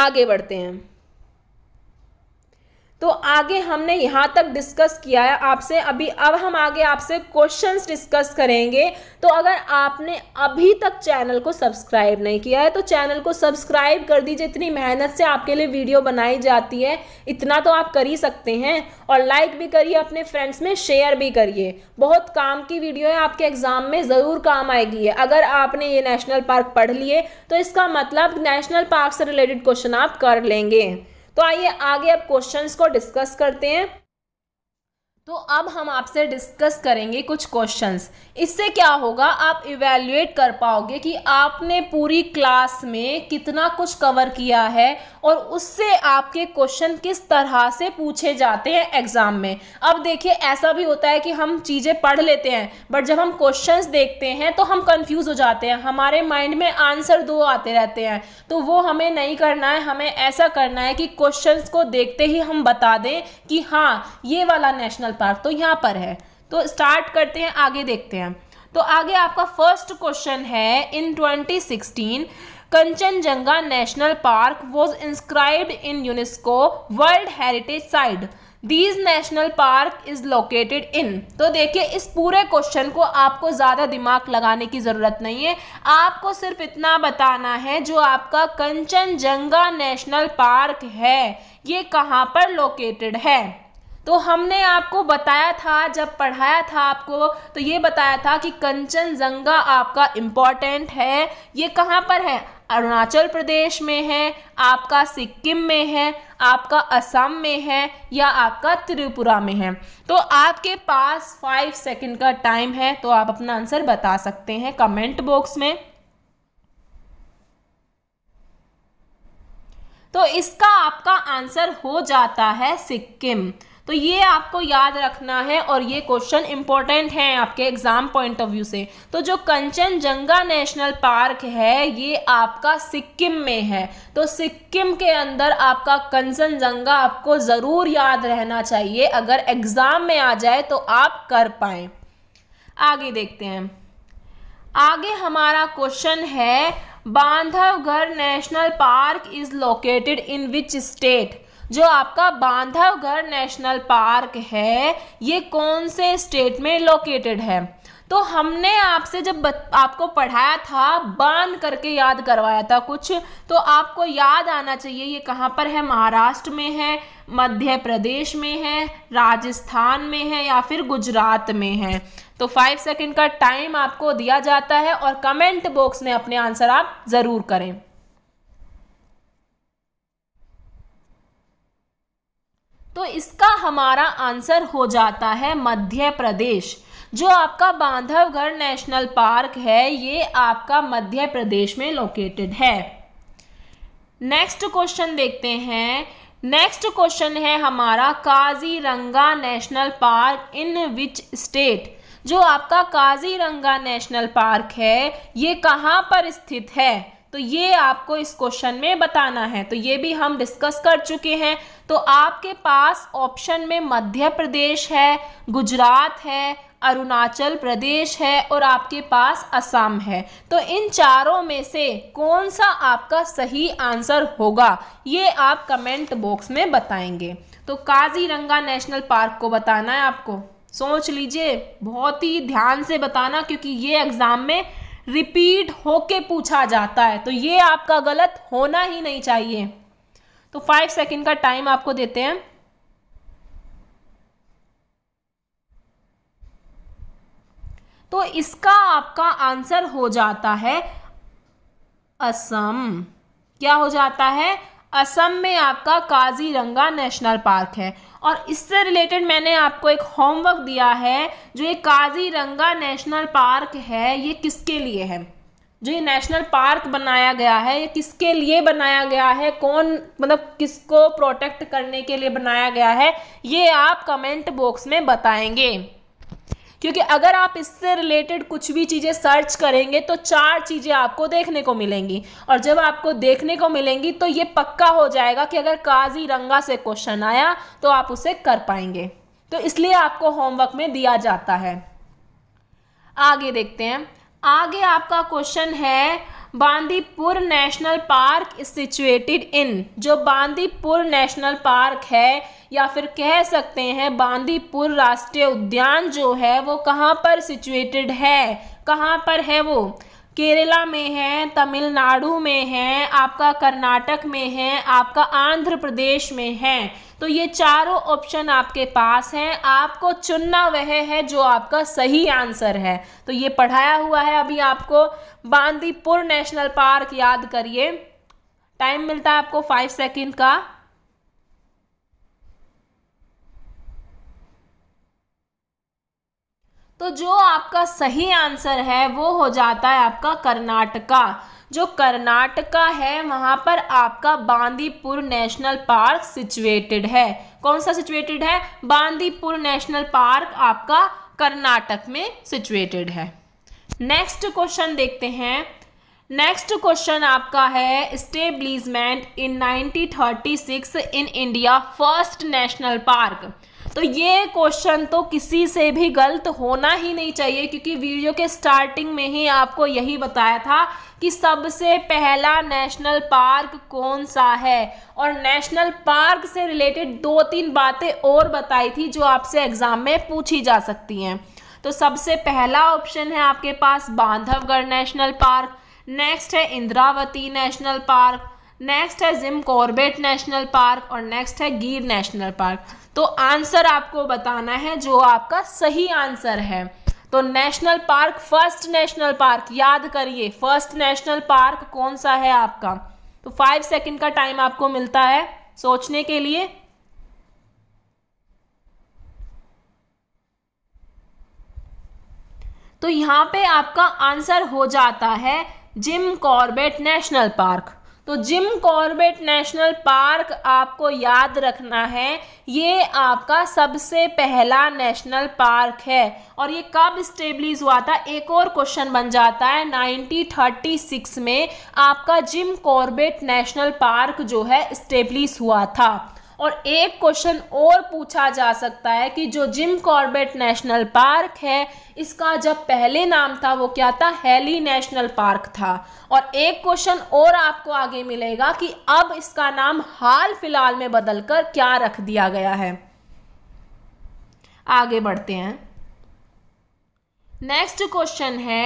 आगे बढ़ते हैं तो आगे हमने यहाँ तक डिस्कस किया है आपसे अभी अब हम आगे आपसे क्वेश्चंस डिस्कस करेंगे तो अगर आपने अभी तक चैनल को सब्सक्राइब नहीं किया है तो चैनल को सब्सक्राइब कर दीजिए इतनी मेहनत से आपके लिए वीडियो बनाई जाती है इतना तो आप कर ही सकते हैं और लाइक भी करिए अपने फ्रेंड्स में शेयर भी करिए बहुत काम की वीडियो है आपके एग्ज़ाम में ज़रूर काम आएगी है अगर आपने ये नेशनल पार्क पढ़ लिए तो इसका मतलब नेशनल पार्क से रिलेटेड क्वेश्चन आप कर लेंगे तो आइए आगे अब क्वेश्चंस को डिस्कस करते हैं तो अब हम आपसे डिस्कस करेंगे कुछ क्वेश्चंस इससे क्या होगा आप इवेल्युएट कर पाओगे कि आपने पूरी क्लास में कितना कुछ कवर किया है और उससे आपके क्वेश्चन किस तरह से पूछे जाते हैं एग्ज़ाम में अब देखिए ऐसा भी होता है कि हम चीज़ें पढ़ लेते हैं बट जब हम क्वेश्चंस देखते हैं तो हम कंफ्यूज हो जाते हैं हमारे माइंड में आंसर दो आते रहते हैं तो वो हमें नहीं करना है हमें ऐसा करना है कि क्वेश्चन को देखते ही हम बता दें कि हाँ ये वाला नेशनल पार्क तो यहाँ पर है तो स्टार्ट करते हैं आगे देखते हैं तो आगे आपका फर्स्ट क्वेश्चन है in 2016 Kanchenjunga national park was inscribed in UNESCO world heritage site these national park is located in तो देखिए इस पूरे क्वेश्चन को आपको ज़्यादा दिमाग लगाने की ज़रूरत नहीं है आपको सिर्फ इतना बताना है जो आपका कंचनजंगा नेशनल पार्क है ये कहाँ पर लोकेटेड है तो हमने आपको बताया था जब पढ़ाया था आपको तो ये बताया था कि कंचनजंगा आपका इम्पॉर्टेंट है ये कहाँ पर है अरुणाचल प्रदेश में है आपका सिक्किम में है आपका असम में है या आपका त्रिपुरा में है तो आपके पास फाइव सेकंड का टाइम है तो आप अपना आंसर बता सकते हैं कमेंट बॉक्स में तो इसका आपका आंसर हो जाता है सिक्किम तो ये आपको याद रखना है और ये क्वेश्चन इंपॉर्टेंट हैं आपके एग्जाम पॉइंट ऑफ व्यू से तो जो कंचनजंगा नेशनल पार्क है ये आपका सिक्किम में है तो सिक्किम के अंदर आपका कंचनजंगा आपको ज़रूर याद रहना चाहिए अगर एग्ज़ाम में आ जाए तो आप कर पाए आगे देखते हैं आगे हमारा क्वेश्चन है Bandhavgarh national park is located in which state जो आपका बांधवगढ़ नेशनल पार्क है ये कौन से स्टेट में लोकेटेड है तो हमने आपसे जब आपको पढ़ाया था बांध करके याद करवाया था कुछ तो आपको याद आना चाहिए ये कहाँ पर है महाराष्ट्र में है मध्य प्रदेश में है राजस्थान में है या फिर गुजरात में है तो फाइव सेकेंड का टाइम आपको दिया जाता है और कमेंट बॉक्स में अपने आंसर आप ज़रूर करें तो इसका हमारा आंसर हो जाता है मध्य प्रदेश जो आपका बांधवगढ़ नेशनल पार्क है ये आपका मध्य प्रदेश में लोकेटेड है नेक्स्ट क्वेश्चन देखते हैं नेक्स्ट क्वेश्चन है हमारा Kaziranga national park in which state जो आपका काजीरंगा नेशनल पार्क है ये कहाँ पर स्थित है तो ये आपको इस क्वेश्चन में बताना है तो ये भी हम डिस्कस कर चुके हैं तो आपके पास ऑप्शन में मध्य प्रदेश है गुजरात है अरुणाचल प्रदेश है और आपके पास असम है तो इन चारों में से कौन सा आपका सही आंसर होगा ये आप कमेंट बॉक्स में बताएंगे तो काजीरंगा नेशनल पार्क को बताना है आपको सोच लीजिए बहुत ही ध्यान से बताना क्योंकि ये एग्ज़ाम में रिपीट होके पूछा जाता है तो ये आपका गलत होना ही नहीं चाहिए तो फाइव सेकेंड का टाइम आपको देते हैं तो इसका आपका आंसर हो जाता है असम क्या हो जाता है असम में आपका काजीरंगा नेशनल पार्क है और इससे रिलेटेड मैंने आपको एक होमवर्क दिया है जो ये काजीरंगा नेशनल पार्क है ये किसके लिए है जो ये नेशनल पार्क बनाया गया है ये किसके लिए बनाया गया है कौन मतलब किसको प्रोटेक्ट करने के लिए बनाया गया है ये आप कमेंट बॉक्स में बताएंगे क्योंकि अगर आप इससे रिलेटेड कुछ भी चीज़ें सर्च करेंगे तो चार चीज़ें आपको देखने को मिलेंगी और जब आपको देखने को मिलेंगी तो ये पक्का हो जाएगा कि अगर काजी रंगा से क्वेश्चन आया तो आप उसे कर पाएंगे तो इसलिए आपको होमवर्क में दिया जाता है आगे देखते हैं आगे आपका क्वेश्चन है Bandipur national park situated in जो बांदीपुर नेशनल पार्क है या फिर कह सकते हैं बांदीपुर राष्ट्रीय उद्यान जो है वो कहाँ पर सिचुएटेड है कहाँ पर है वो केरला में है तमिलनाडु में है आपका कर्नाटक में है आपका आंध्र प्रदेश में है तो ये चारों ऑप्शन आपके पास हैं आपको चुनना वह है जो आपका सही आंसर है तो ये पढ़ाया हुआ है अभी आपको बांदीपुर नेशनल पार्क याद करिए टाइम मिलता है आपको फाइव सेकेंड का तो जो आपका सही आंसर है वो हो जाता है आपका कर्नाटका जो कर्नाटका है वहाँ पर आपका बांदीपुर नेशनल पार्क सिचुएटेड है कौन सा सिचुएटेड है बांदीपुर नेशनल पार्क आपका कर्नाटक में सिचुएटेड है नेक्स्ट क्वेश्चन देखते हैं नेक्स्ट क्वेश्चन आपका है establishment in 1936 in India first national park तो ये क्वेश्चन तो किसी से भी गलत होना ही नहीं चाहिए क्योंकि वीडियो के स्टार्टिंग में ही आपको यही बताया था कि सबसे पहला नेशनल पार्क कौन सा है और नेशनल पार्क से रिलेटेड दो तीन बातें और बताई थी जो आपसे एग्ज़ाम में पूछी जा सकती हैं तो सबसे पहला ऑप्शन है आपके पास बांधवगढ़ नेशनल पार्क नेक्स्ट है इंद्रावती नेशनल पार्क नेक्स्ट है जिम कॉर्बेट नेशनल पार्क और नेक्स्ट है गिर नेशनल पार्क तो आंसर आपको बताना है जो आपका सही आंसर है तो national park first national park याद करिए फर्स्ट नेशनल पार्क कौन सा है आपका तो फाइव सेकंड का टाइम आपको मिलता है सोचने के लिए तो यहां पे आपका आंसर हो जाता है जिम कॉर्बेट नेशनल पार्क तो जिम कॉर्बेट नेशनल पार्क आपको याद रखना है ये आपका सबसे पहला नेशनल पार्क है और ये कब स्टेब्लिज हुआ था एक और क्वेश्चन बन जाता है 1936 में आपका जिम कॉर्बेट नेशनल पार्क जो है स्टेब्लिश हुआ था और एक क्वेश्चन और पूछा जा सकता है कि जो जिम कॉर्बेट नेशनल पार्क है इसका जब पहले नाम था वो क्या था हेली नेशनल पार्क था और एक क्वेश्चन और आपको आगे मिलेगा कि अब इसका नाम हाल फिलहाल में बदलकर क्या रख दिया गया है आगे बढ़ते हैं नेक्स्ट क्वेश्चन है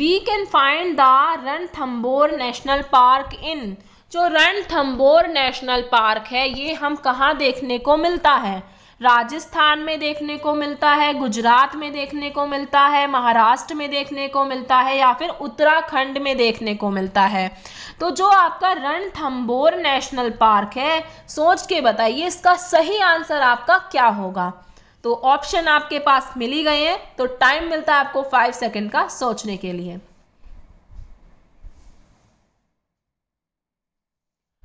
we can find the Ranthambore national park in जो रणथंबोर नेशनल पार्क है ये हम कहाँ देखने को मिलता है राजस्थान में देखने को मिलता है गुजरात में देखने को मिलता है महाराष्ट्र में देखने को मिलता है या फिर उत्तराखंड में देखने को मिलता है तो जो आपका रणथंबोर नेशनल पार्क है सोच के बताइए इसका सही आंसर आपका क्या होगा तो ऑप्शन आपके पास मिल ही गए हैं तो टाइम मिलता है आपको फाइव सेकेंड का सोचने के लिए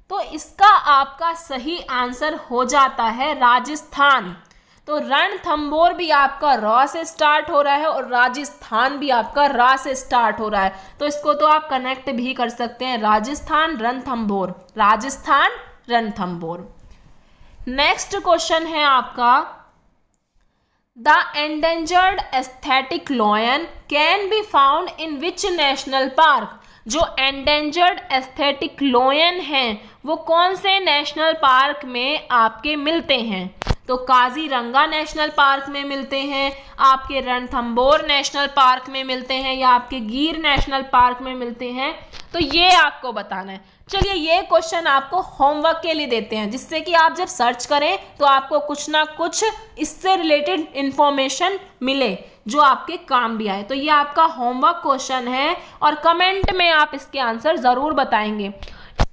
तो इसका आपका सही आंसर हो जाता है राजस्थान तो रणथंबोर भी आपका रॉ से स्टार्ट हो रहा है और राजस्थान भी आपका रा से स्टार्ट हो रहा है तो इसको तो आप कनेक्ट भी कर सकते हैं राजस्थान रणथंबोर राजस्थान रणथंबोर नेक्स्ट क्वेश्चन है आपका the endangered Asiatic lion can be found in which national park जो एंडेंजर्ड एस्थेटिक लोयन हैं वो कौन से नेशनल पार्क में आपके मिलते हैं तो काजीरंगा नेशनल पार्क में मिलते हैं आपके रणथंबोर नेशनल पार्क में मिलते हैं या आपके गिर नेशनल पार्क में मिलते हैं तो ये आपको बताना है चलिए ये क्वेश्चन आपको होमवर्क के लिए देते हैं जिससे कि आप जब सर्च करें तो आपको कुछ ना कुछ इससे रिलेटेड इन्फॉर्मेशन मिले जो आपके काम भी आए तो ये आपका होमवर्क क्वेश्चन है और कमेंट में आप इसके आंसर ज़रूर बताएंगे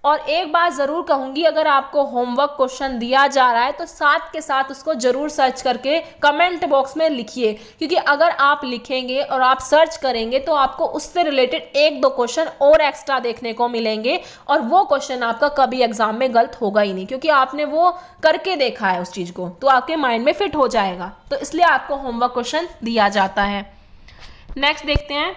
और एक बात ज़रूर कहूँगी अगर आपको होमवर्क क्वेश्चन दिया जा रहा है तो साथ के साथ उसको ज़रूर सर्च करके कमेंट बॉक्स में लिखिए क्योंकि अगर आप लिखेंगे और आप सर्च करेंगे तो आपको उससे रिलेटेड एक दो क्वेश्चन और एक्स्ट्रा देखने को मिलेंगे और वो क्वेश्चन आपका कभी एग्ज़ाम में गलत होगा ही नहीं क्योंकि आपने वो करके देखा है उस चीज़ को तो आपके माइंड में फिट हो जाएगा तो इसलिए आपको होमवर्क क्वेश्चन दिया जाता है नेक्स्ट देखते हैं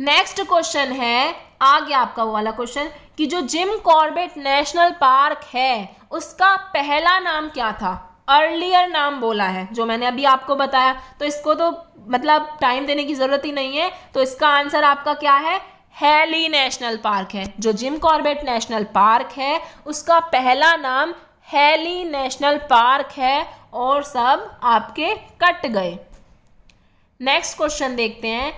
नेक्स्ट क्वेश्चन है आ गया आपका वो वाला क्वेश्चन कि जो जिम कॉर्बेट नेशनल पार्क है उसका पहला नाम क्या था अर्लियर नाम बोला है जो मैंने अभी आपको बताया तो इसको तो मतलब टाइम देने की ज़रूरत ही नहीं है तो इसका आंसर आपका क्या है हैली नेशनल पार्क है जो जिम कॉर्बेट नेशनल पार्क है उसका पहला नाम हैली नेशनल पार्क है और सब आपके कट गए नेक्स्ट क्वेश्चन देखते हैं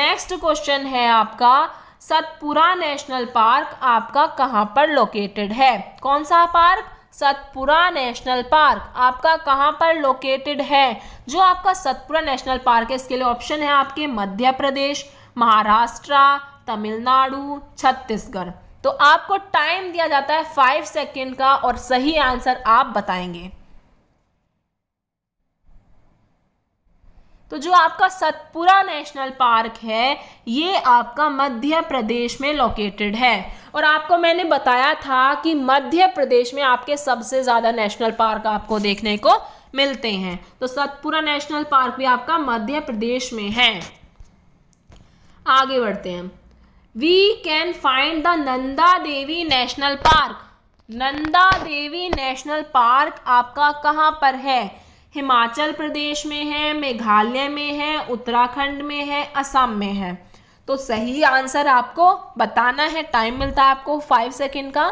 नेक्स्ट क्वेश्चन है आपका सतपुरा नेशनल पार्क आपका कहाँ पर लोकेटेड है कौन सा पार्क सतपुरा नेशनल पार्क आपका कहाँ पर लोकेटेड है जो आपका सतपुरा नेशनल पार्क है इसके लिए ऑप्शन है आपके मध्य प्रदेश महाराष्ट्र तमिलनाडु छत्तीसगढ़ तो आपको टाइम दिया जाता है फाइव सेकेंड का और सही आंसर आप बताएंगे तो जो आपका सतपुरा नेशनल पार्क है ये आपका मध्य प्रदेश में लोकेटेड है और आपको मैंने बताया था कि मध्य प्रदेश में आपके सबसे ज़्यादा नेशनल पार्क आपको देखने को मिलते हैं तो सतपुरा नेशनल पार्क भी आपका मध्य प्रदेश में है आगे बढ़ते हैं we can find the Nanda Devi national park Nanda Devi national park आपका कहाँ पर है हिमाचल प्रदेश में है मेघालय में है उत्तराखंड में है असम में है तो सही आंसर आपको बताना है टाइम मिलता है आपको फाइव सेकेंड का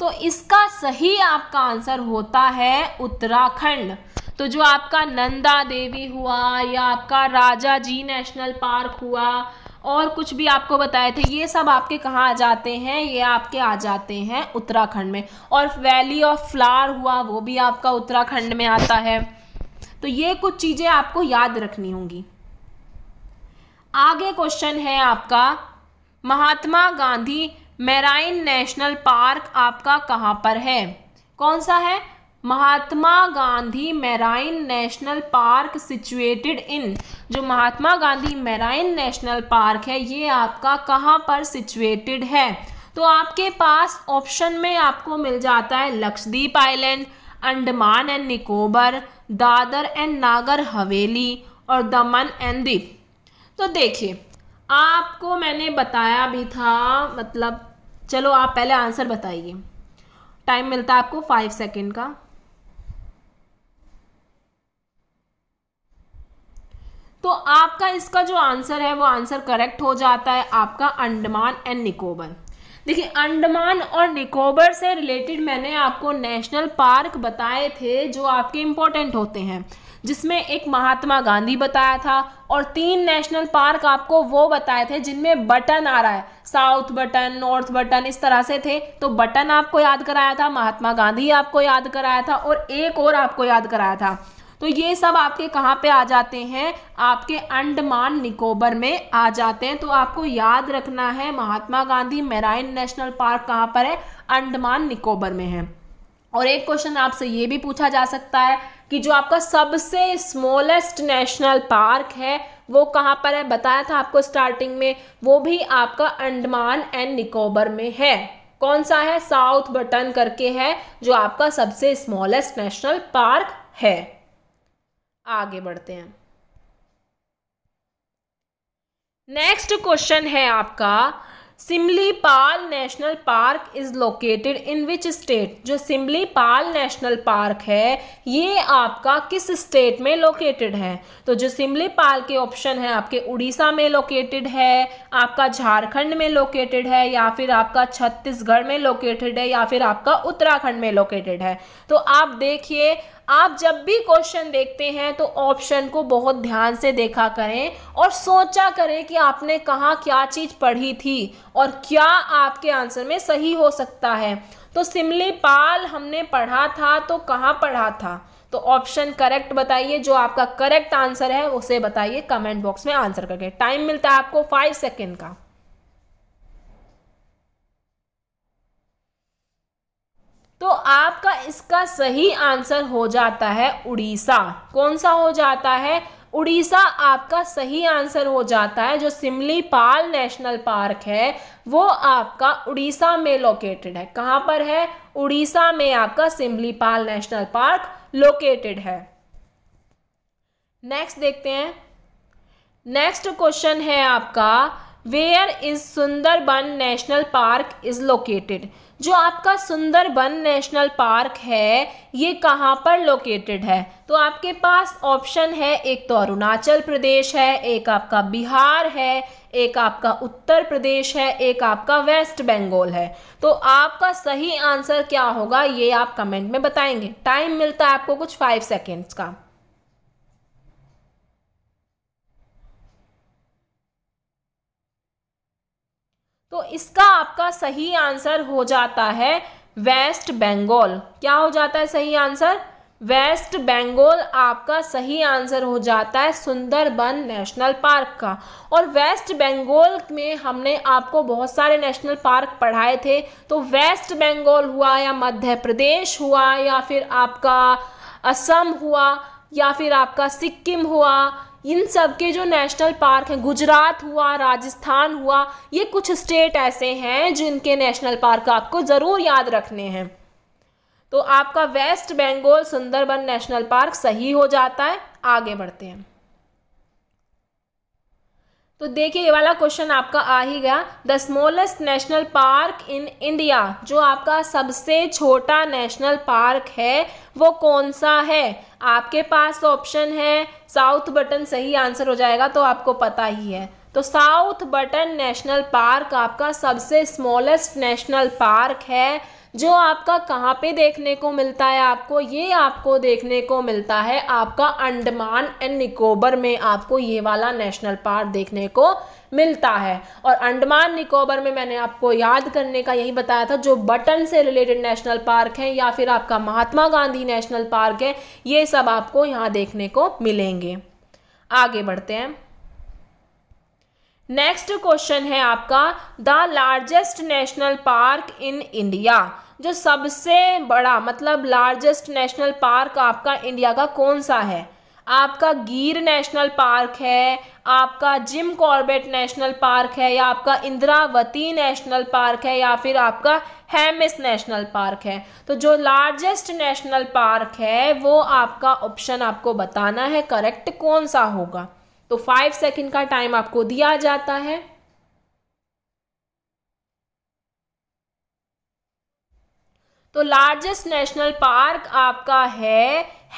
तो इसका सही आपका आंसर होता है उत्तराखंड तो जो आपका नंदा देवी हुआ या आपका राजा जी नेशनल पार्क हुआ और कुछ भी आपको बताए थे ये सब आपके कहाँ आ जाते हैं ये आपके आ जाते हैं उत्तराखंड में और वैली ऑफ फ्लावर हुआ वो भी आपका उत्तराखंड में आता है तो ये कुछ चीज़ें आपको याद रखनी होंगी आगे क्वेश्चन है आपका Mahatma Gandhi marine national park आपका कहाँ पर है कौन सा है Mahatma Gandhi marine national park situated in जो Mahatma Gandhi marine national park है ये आपका कहाँ पर सिचुएटेड है तो आपके पास ऑप्शन में आपको मिल जाता है Lakshadweep island Andaman and Nicobar Dadra and Nagar Haveli और दमन एंड दीप तो देखिए आपको मैंने बताया भी था मतलब चलो आप पहले आंसर बताइए टाइम मिलता है आपको फाइव सेकेंड का तो आपका इसका जो आंसर है वो आंसर करेक्ट हो जाता है आपका अंडमान एंड निकोबर देखिए अंडमान और निकोबर से रिलेटेड मैंने आपको नेशनल पार्क बताए थे जो आपके इम्पोर्टेंट होते हैं जिसमें एक महात्मा गांधी बताया था और तीन नेशनल पार्क आपको वो बताए थे जिनमें बटन आ रहा है साउथ बटन नॉर्थ बटन इस तरह से थे तो बटन आपको याद कराया था महात्मा गांधी आपको याद कराया था और एक और आपको याद कराया था तो ये सब आपके कहाँ पे आ जाते हैं आपके अंडमान निकोबर में आ जाते हैं तो आपको याद रखना है Mahatma Gandhi marine national park कहाँ पर है अंडमान निकोबर में है और एक क्वेश्चन आपसे ये भी पूछा जा सकता है कि जो आपका सबसे स्मॉलेस्ट नेशनल पार्क है वो कहाँ पर है बताया था आपको स्टार्टिंग में वो भी आपका अंडमान एंड निकोबर में है कौन सा है साउथ बटन करके है जो आपका सबसे स्मॉलेस्ट नेशनल पार्क है आगे बढ़ते हैं नेक्स्ट क्वेश्चन है आपका Simlipal national park is located in which state जो सिमली पाल नेशनल पार्क है ये आपका किस स्टेट में लोकेटेड है तो जो सिमली पाल के ऑप्शन है आपके उड़ीसा में लोकेटेड है आपका झारखंड में लोकेटेड है या फिर आपका छत्तीसगढ़ में लोकेटेड है या फिर आपका उत्तराखंड में लोकेटेड है तो आप देखिए आप जब भी क्वेश्चन देखते हैं तो ऑप्शन को बहुत ध्यान से देखा करें और सोचा करें कि आपने कहाँ क्या चीज़ पढ़ी थी और क्या आपके आंसर में सही हो सकता है तो सिमली पाल हमने पढ़ा था तो कहाँ पढ़ा था तो ऑप्शन करेक्ट बताइए जो आपका करेक्ट आंसर है उसे बताइए कमेंट बॉक्स में आंसर करके टाइम मिलता है आपको फाइव सेकेंड का तो आपका इसका सही आंसर हो जाता है उड़ीसा कौन सा हो जाता है उड़ीसा आपका सही आंसर हो जाता है जो सिमली पाल नेशनल पार्क है वो आपका उड़ीसा में लोकेटेड है कहाँ पर है उड़ीसा में आपका Simlipal national park located है नेक्स्ट देखते हैं नेक्स्ट क्वेश्चन है आपका where is Sundarban national park is located जो आपका सुंदरबन नेशनल पार्क है ये कहाँ पर लोकेटेड है तो आपके पास ऑप्शन है एक तो अरुणाचल प्रदेश है एक आपका बिहार है एक आपका उत्तर प्रदेश है एक आपका वेस्ट बंगाल है तो आपका सही आंसर क्या होगा ये आप कमेंट में बताएंगे टाइम मिलता है आपको कुछ फाइव सेकेंड्स का तो इसका आपका सही आंसर हो जाता है वेस्ट बंगाल क्या हो जाता है सही आंसर वेस्ट बंगाल आपका सही आंसर हो जाता है सुंदरबन नेशनल पार्क का और वेस्ट बंगाल में हमने आपको बहुत सारे नेशनल पार्क पढ़ाए थे तो वेस्ट बंगाल हुआ या मध्य प्रदेश हुआ या फिर आपका असम हुआ या फिर आपका सिक्किम हुआ इन सब के जो नेशनल पार्क हैं गुजरात हुआ राजस्थान हुआ ये कुछ स्टेट ऐसे हैं जिनके नेशनल पार्क आपको ज़रूर याद रखने हैं तो आपका west Bengal Sundarban national park सही हो जाता है आगे बढ़ते हैं तो देखिए ये वाला क्वेश्चन आपका आ ही गया the smallest national park in India जो आपका सबसे छोटा नेशनल पार्क है वो कौन सा है आपके पास ऑप्शन है साउथ बटन सही आंसर हो जाएगा तो आपको पता ही है तो साउथ बटन नेशनल पार्क आपका सबसे स्मॉलेस्ट नेशनल पार्क है जो आपका कहाँ पे देखने को मिलता है आपको ये आपको देखने को मिलता है आपका अंडमान एंड निकोबर में आपको ये वाला नेशनल पार्क देखने को मिलता है और अंडमान निकोबर में मैंने आपको याद करने का यही बताया था जो बटन से रिलेटेड नेशनल पार्क हैं या फिर आपका महात्मा गांधी नेशनल पार्क है ये सब आपको यहाँ देखने को मिलेंगे आगे बढ़ते हैं नेक्स्ट क्वेश्चन है आपका the largest national park in India जो सबसे बड़ा मतलब लार्जेस्ट नेशनल पार्क आपका इंडिया का कौन सा है आपका गिर नेशनल पार्क है आपका जिम कॉर्बेट नेशनल पार्क है या आपका इंदिरावती नेशनल पार्क है या फिर आपका हैमिस नेशनल पार्क है तो जो लार्जेस्ट नेशनल पार्क है वो आपका ऑप्शन आपको बताना है करेक्ट कौन सा होगा तो फाइव सेकेंड का टाइम आपको दिया जाता है तो लार्जेस्ट नेशनल पार्क आपका है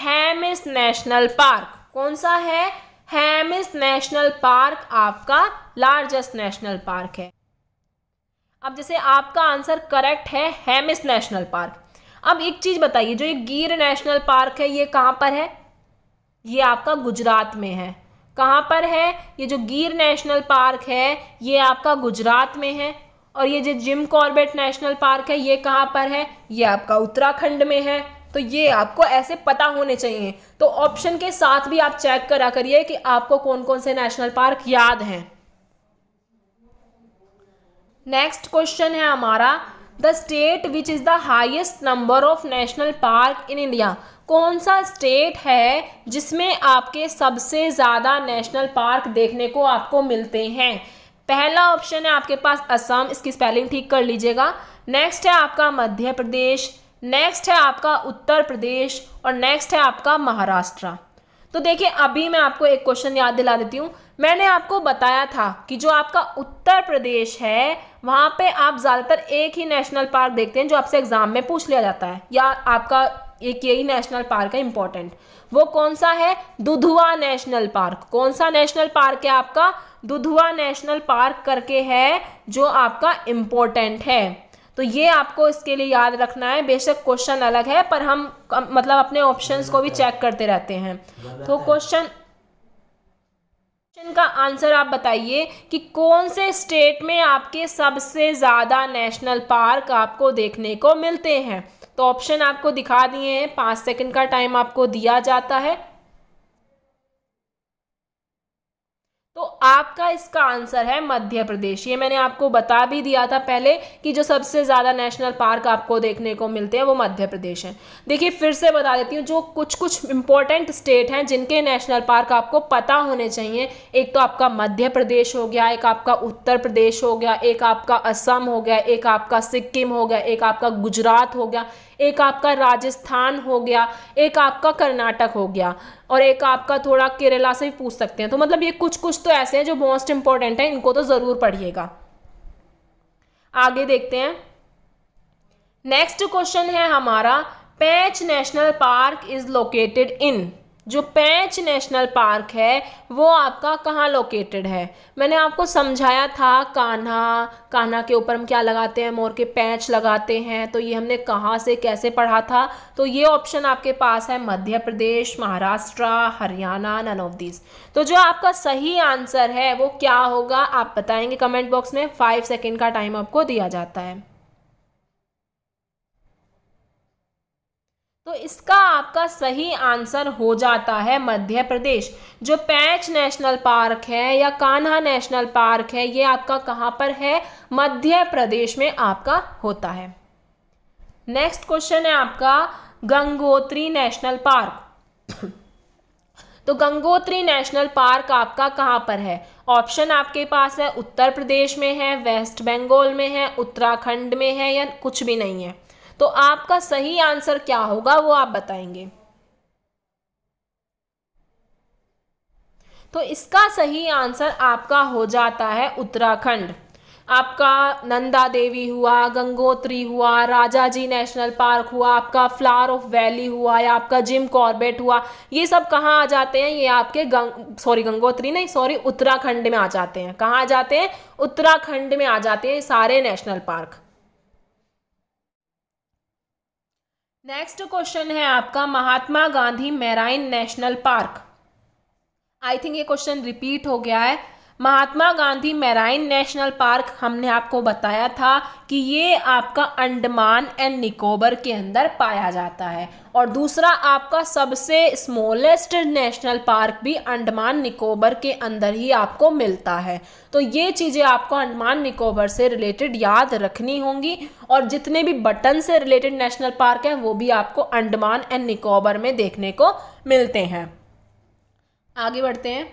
हैमिस नेशनल पार्क कौन सा है हैमिस नेशनल पार्क आपका लार्जेस्ट नेशनल पार्क है अब जैसे आपका आंसर करेक्ट है हैमिस नेशनल पार्क अब एक चीज़ बताइए जो ये गिर नेशनल पार्क है ये कहां पर है ये आपका गुजरात में है कहाँ पर है ये जो गीर नेशनल पार्क है ये आपका गुजरात में है और ये जो जिम कॉर्बेट नेशनल पार्क है ये कहाँ पर है ये आपका उत्तराखंड में है तो ये आपको ऐसे पता होने चाहिए तो ऑप्शन के साथ भी आप चेक करा करिए कि आपको कौन कौन से नेशनल पार्क याद हैं नेक्स्ट क्वेश्चन है हमारा the state which is the highest number of national park in India कौन सा स्टेट है जिसमें आपके सबसे ज़्यादा नेशनल पार्क देखने को आपको मिलते हैं पहला ऑप्शन है आपके पास असम इसकी स्पेलिंग ठीक कर लीजिएगा नेक्स्ट है आपका मध्य प्रदेश नेक्स्ट है आपका उत्तर प्रदेश और नेक्स्ट है आपका महाराष्ट्र तो देखिए अभी मैं आपको एक क्वेश्चन याद दिला देती हूँ मैंने आपको बताया था कि जो आपका उत्तर प्रदेश है वहाँ पे आप ज़्यादातर एक ही नेशनल पार्क देखते हैं जो आपसे एग्ज़ाम में पूछ लिया जाता है या आपका एक यही नेशनल पार्क है इंपॉर्टेंट वो कौन सा है दुधुआ नेशनल पार्क कौन सा नेशनल पार्क है आपका दुधुआ नेशनल पार्क करके है जो आपका इम्पोर्टेंट है तो ये आपको इसके लिए याद रखना है बेशक क्वेश्चन अलग है पर हम मतलब अपने ऑप्शंस को भी चेक हम्म, करते रहते हैं हम्म। तो क्वेश्चन क्वेश्चन का आंसर आप बताइए कि कौन से स्टेट में आपके सबसे ज़्यादा नेशनल पार्क आपको देखने को मिलते हैं तो ऑप्शन आपको दिखा दिए हैं पाँच सेकंड का टाइम आपको दिया जाता है तो आपका इसका आंसर है मध्य प्रदेश ये मैंने आपको बता भी दिया था पहले कि जो सबसे ज़्यादा नेशनल पार्क आपको देखने को मिलते हैं वो मध्य प्रदेश हैं देखिए फिर से बता देती हूँ जो कुछ कुछ इंपॉर्टेंट स्टेट हैं जिनके नेशनल पार्क आपको पता होने चाहिए एक तो आपका मध्य प्रदेश हो गया एक आपका उत्तर प्रदेश हो गया एक आपका असम हो गया एक आपका सिक्किम हो गया एक आपका गुजरात हो गया एक आपका राजस्थान हो गया एक आपका कर्नाटक हो गया और एक आपका थोड़ा केरला से भी पूछ सकते हैं तो मतलब ये कुछ कुछ तो ऐसे हैं जो मोस्ट इंपॉर्टेंट हैं इनको तो ज़रूर पढ़िएगा आगे देखते हैं नेक्स्ट क्वेश्चन है हमारा Pench national park is located in जो पैंच नेशनल पार्क है वो आपका कहाँ लोकेटेड है मैंने आपको समझाया था कान्हा कान्हा के ऊपर हम क्या लगाते हैं मोर के पैंच लगाते हैं तो ये हमने कहाँ से कैसे पढ़ा था तो ये ऑप्शन आपके पास है Madhya Pradesh Maharashtra Haryana none of this तो जो आपका सही आंसर है वो क्या होगा आप बताएंगे कमेंट बॉक्स में फाइव सेकेंड का टाइम आपको दिया जाता है तो इसका आपका सही आंसर हो जाता है मध्य प्रदेश जो पैच नेशनल पार्क है या कान्हा नेशनल पार्क है ये आपका कहाँ पर है मध्य प्रदेश में आपका होता है नेक्स्ट क्वेश्चन है आपका गंगोत्री नेशनल पार्क तो गंगोत्री नेशनल पार्क आपका कहाँ पर है ऑप्शन आपके पास है उत्तर प्रदेश में है वेस्ट बंगाल में है उत्तराखंड में है या कुछ भी नहीं है तो आपका सही आंसर क्या होगा वो आप बताएंगे तो इसका सही आंसर आपका हो जाता है उत्तराखंड आपका नंदा देवी हुआ गंगोत्री हुआ राजा जी नेशनल पार्क हुआ आपका फ्लावर ऑफ वैली हुआ या आपका जिम कॉर्बेट हुआ ये सब कहाँ आ जाते हैं ये आपके गंग सॉरी गंगोत्री नहीं सॉरी उत्तराखंड में आ जाते हैं कहाँ आ जाते हैं उत्तराखंड में आ जाते हैं सारे नेशनल पार्क नेक्स्ट क्वेश्चन है आपका Mahatma Gandhi marine national park I think ये क्वेश्चन रिपीट हो गया है Mahatma Gandhi marine national park हमने आपको बताया था कि ये आपका अंडमान एंड निकोबर के अंदर पाया जाता है और दूसरा आपका सबसे स्मॉलेस्ट नेशनल पार्क भी अंडमान निकोबर के अंदर ही आपको मिलता है तो ये चीज़ें आपको अंडमान निकोबर से रिलेटेड याद रखनी होंगी और जितने भी बटन से रिलेटेड नेशनल पार्क हैं वो भी आपको अंडमान एंड निकोबर में देखने को मिलते हैं आगे बढ़ते हैं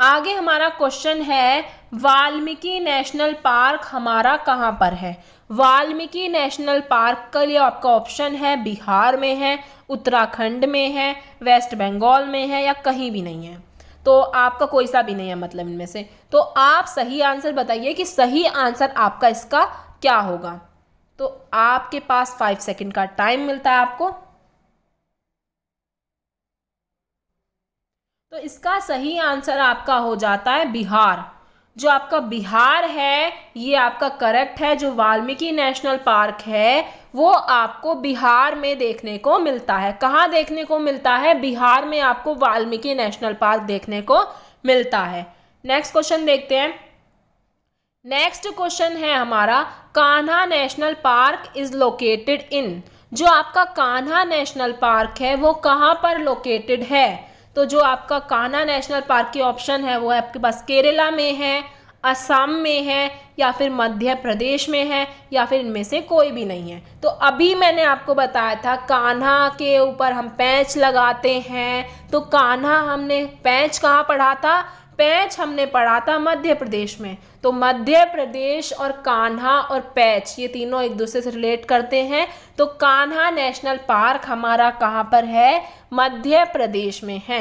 आगे हमारा क्वेश्चन है वाल्मीकि नेशनल पार्क हमारा कहाँ पर है वाल्मीकि नेशनल पार्क का लिए आपका ऑप्शन है बिहार में है उत्तराखंड में है वेस्ट बंगाल में है या कहीं भी नहीं है तो आपका कोई सा भी नहीं है मतलब इनमें से तो आप सही आंसर बताइए कि सही आंसर आपका इसका क्या होगा तो आपके पास फाइव सेकेंड का टाइम मिलता है आपको तो इसका सही आंसर आपका हो जाता है बिहार जो आपका बिहार है ये आपका करेक्ट है जो वाल्मीकि नेशनल पार्क है वो आपको बिहार में देखने को मिलता है कहाँ देखने को मिलता है बिहार में आपको वाल्मीकि नेशनल पार्क देखने को मिलता है नेक्स्ट क्वेश्चन देखते हैं नेक्स्ट क्वेश्चन है हमारा Kanha national park is located in जो आपका कान्हा नेशनल पार्क है वो कहाँ पर लोकेटेड है तो जो आपका काना नेशनल पार्क की ऑप्शन है वो आपके पास केरला में है असम में है या फिर मध्य प्रदेश में है या फिर इनमें से कोई भी नहीं है तो अभी मैंने आपको बताया था कान्हा के ऊपर हम पैंच लगाते हैं तो कान्हा हमने पैंच कहाँ पढ़ा था पैंच हमने पढ़ा था मध्य प्रदेश में तो मध्य प्रदेश और कान्हा और पैच ये तीनों एक दूसरे से रिलेट करते हैं तो कान्हा नेशनल पार्क हमारा कहाँ पर है मध्य प्रदेश में है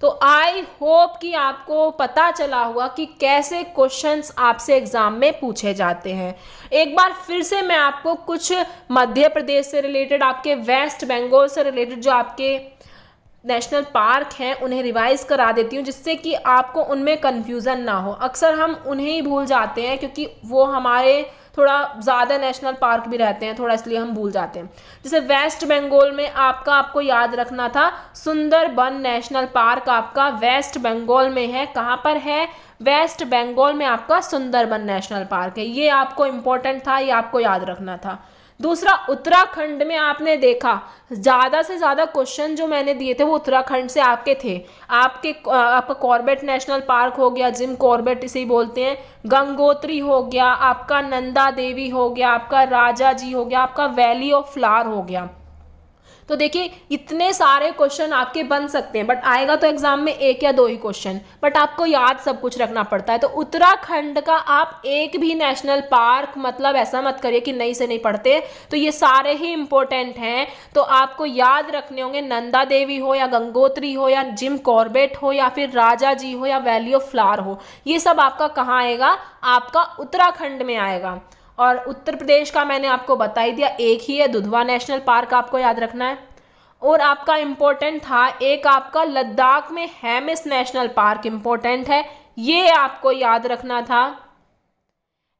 तो आई होप कि आपको पता चला हुआ कि कैसे क्वेश्चंस आपसे एग्ज़ाम में पूछे जाते हैं एक बार फिर से मैं आपको कुछ मध्य प्रदेश से रिलेटेड आपके वेस्ट बंगाल से रिलेटेड जो आपके नेशनल पार्क हैं उन्हें रिवाइज़ करा देती हूँ जिससे कि आपको उनमें कन्फ्यूज़न ना हो अक्सर हम उन्हें ही भूल जाते हैं क्योंकि वो हमारे थोड़ा ज़्यादा नेशनल पार्क भी रहते हैं थोड़ा इसलिए हम भूल जाते हैं जैसे वेस्ट बंगाल में आपका आपको याद रखना था सुंदरबन नेशनल पार्क आपका वेस्ट बंगाल में है कहाँ पर है वेस्ट बंगाल में आपका सुंदरबन नेशनल पार्क है ये आपको इम्पोर्टेंट था ये आपको याद रखना था दूसरा उत्तराखंड में आपने देखा ज़्यादा से ज़्यादा क्वेश्चन जो मैंने दिए थे वो उत्तराखंड से आपके थे आपके आपका कॉर्बेट नेशनल पार्क हो गया जिम कॉर्बेट इसे ही बोलते हैं गंगोत्री हो गया आपका नंदा देवी हो गया आपका राजा जी हो गया आपका वैली ऑफ फ्लार हो गया तो देखिए इतने सारे क्वेश्चन आपके बन सकते हैं बट आएगा तो एग्जाम में एक या दो ही क्वेश्चन बट आपको याद सब कुछ रखना पड़ता है तो उत्तराखंड का आप एक भी नेशनल पार्क मतलब ऐसा मत करिए कि नहीं से नहीं पढ़ते तो ये सारे ही इंपॉर्टेंट हैं तो आपको याद रखने होंगे नंदा देवी हो या गंगोत्री हो या जिम कॉर्बेट हो या फिर राजा जी हो या वैली ऑफ फ्लार हो ये सब आपका कहाँ आएगा आपका उत्तराखंड में आएगा और उत्तर प्रदेश का मैंने आपको बता ही दिया एक ही है दुधवा नेशनल पार्क आपको याद रखना है और आपका इम्पोर्टेंट था एक आपका लद्दाख में हैमिस नेशनल पार्क इम्पोर्टेंट है ये आपको याद रखना था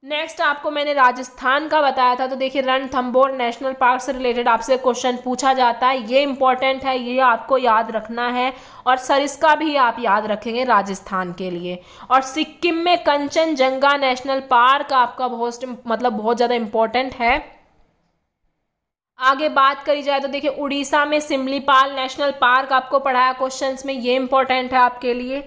नेक्स्ट आपको मैंने राजस्थान का बताया था तो देखिए रणथम्बोर नेशनल पार्क से रिलेटेड आपसे क्वेश्चन पूछा जाता है ये इंपॉर्टेंट है ये आपको याद रखना है और सरिस्का भी आप याद रखेंगे राजस्थान के लिए और सिक्किम में कंचनजंगा नेशनल पार्क आपका बहुत मतलब बहुत ज़्यादा इम्पोर्टेंट है आगे बात करी जाए तो देखिए उड़ीसा में सिमलीपाल नेशनल पार्क आपको पढ़ाया क्वेश्चंस में ये इंपॉर्टेंट है आपके लिए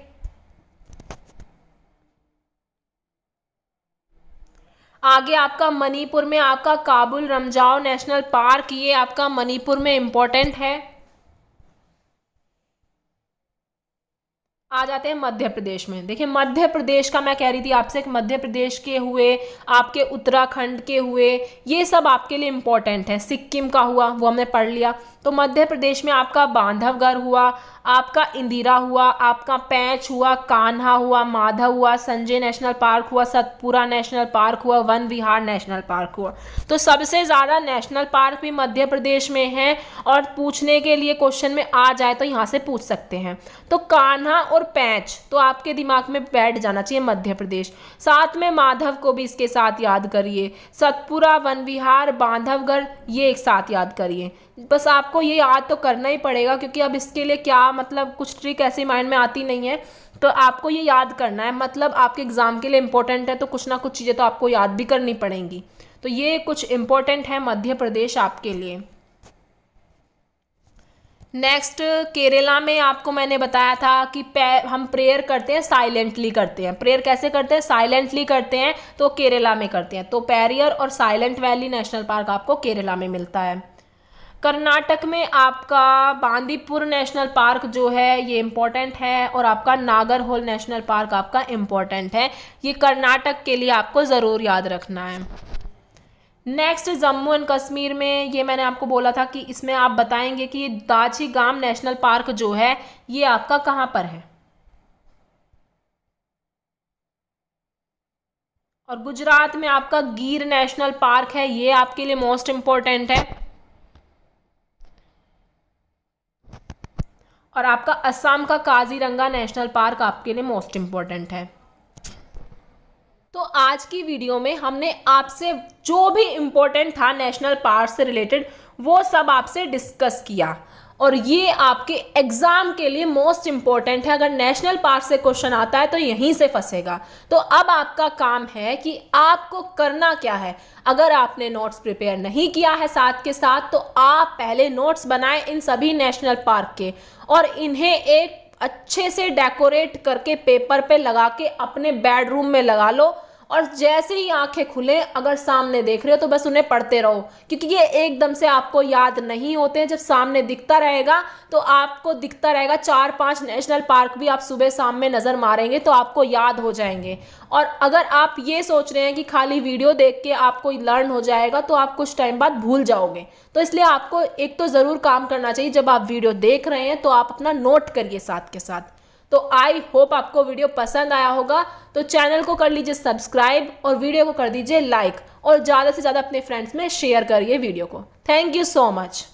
आगे आपका मणिपुर में आपका काबुल रमजाओ नेशनल पार्क ये आपका मणिपुर में इम्पोर्टेंट है आ जाते हैं मध्य प्रदेश में देखिए मध्य प्रदेश का मैं कह रही थी आपसे मध्य प्रदेश के हुए आपके उत्तराखंड के हुए ये सब आपके लिए इम्पोर्टेंट है सिक्किम का हुआ वो हमने पढ़ लिया तो मध्य प्रदेश में आपका बांधवगढ़ हुआ आपका इंदिरा हुआ आपका पैंच हुआ कान्हा हुआ माधव हुआ संजय नेशनल पार्क हुआ सतपुरा नेशनल पार्क हुआ वन विहार नेशनल पार्क हुआ तो सबसे ज़्यादा नेशनल पार्क भी मध्य प्रदेश में है और पूछने के लिए क्वेश्चन में आ जाए तो यहाँ से पूछ सकते हैं तो कान्हा और पैंच तो आपके दिमाग में बैठ जाना चाहिए मध्य प्रदेश साथ में माधव को भी इसके साथ याद करिए सतपुरा वन विहार बांधवगढ़ ये एक साथ याद करिए बस आपको ये याद तो करना ही पड़ेगा क्योंकि अब इसके लिए क्या मतलब कुछ ट्रिक ऐसी माइंड में आती नहीं है तो आपको ये याद करना है मतलब आपके एग्ज़ाम के लिए इम्पोर्टेंट है तो कुछ ना कुछ चीज़ें तो आपको याद भी करनी पड़ेंगी तो ये कुछ इम्पोर्टेंट है मध्य प्रदेश आपके लिए नेक्स्ट केरला में आपको मैंने बताया था कि हम प्रेयर करते हैं साइलेंटली करते हैं प्रेयर कैसे करते हैं साइलेंटली करते हैं तो केरला में करते हैं तो पैरियर और साइलेंट वैली नेशनल पार्क आपको केरला में मिलता है कर्नाटक में आपका बांदीपुर नेशनल पार्क जो है ये इम्पोर्टेंट है और आपका नागर होल नेशनल पार्क आपका इम्पोर्टेंट है ये कर्नाटक के लिए आपको ज़रूर याद रखना है नेक्स्ट जम्मू एंड कश्मीर में ये मैंने आपको बोला था कि इसमें आप बताएंगे कि दाची गाम नेशनल पार्क जो है ये आपका कहाँ पर है और गुजरात में आपका गीर नेशनल पार्क है ये आपके लिए मोस्ट इम्पॉर्टेंट है और आपका असम का काजीरंगा नेशनल पार्क आपके लिए मोस्ट इम्पॉर्टेंट है तो आज की वीडियो में हमने आपसे जो भी इम्पोर्टेंट था नेशनल पार्क से रिलेटेड वो सब आपसे डिस्कस किया और ये आपके एग्ज़ाम के लिए मोस्ट इंपॉर्टेंट है अगर नेशनल पार्ट से क्वेश्चन आता है तो यहीं से फंसेगा तो अब आपका काम है कि आपको करना क्या है अगर आपने नोट्स प्रिपेयर नहीं किया है साथ के साथ तो आप पहले नोट्स बनाएं इन सभी नेशनल पार्क के और इन्हें एक अच्छे से डेकोरेट करके पेपर पे लगा के अपने बेडरूम में लगा लो और जैसे ही आंखें खुले अगर सामने देख रहे हो तो बस उन्हें पढ़ते रहो क्योंकि ये एकदम से आपको याद नहीं होते हैं जब सामने दिखता रहेगा तो आपको दिखता रहेगा चार पांच नेशनल पार्क भी आप सुबह शाम में नज़र मारेंगे तो आपको याद हो जाएंगे और अगर आप ये सोच रहे हैं कि खाली वीडियो देख के आपको लर्न हो जाएगा तो आप कुछ टाइम बाद भूल जाओगे तो इसलिए आपको एक तो ज़रूर काम करना चाहिए जब आप वीडियो देख रहे हैं तो आप अपना नोट करिए साथ के साथ तो आई होप आपको वीडियो पसंद आया होगा तो चैनल को कर लीजिए सब्सक्राइब और वीडियो को कर दीजिए लाइक और ज़्यादा से ज़्यादा अपने फ्रेंड्स में शेयर करिए वीडियो को थैंक यू सो मच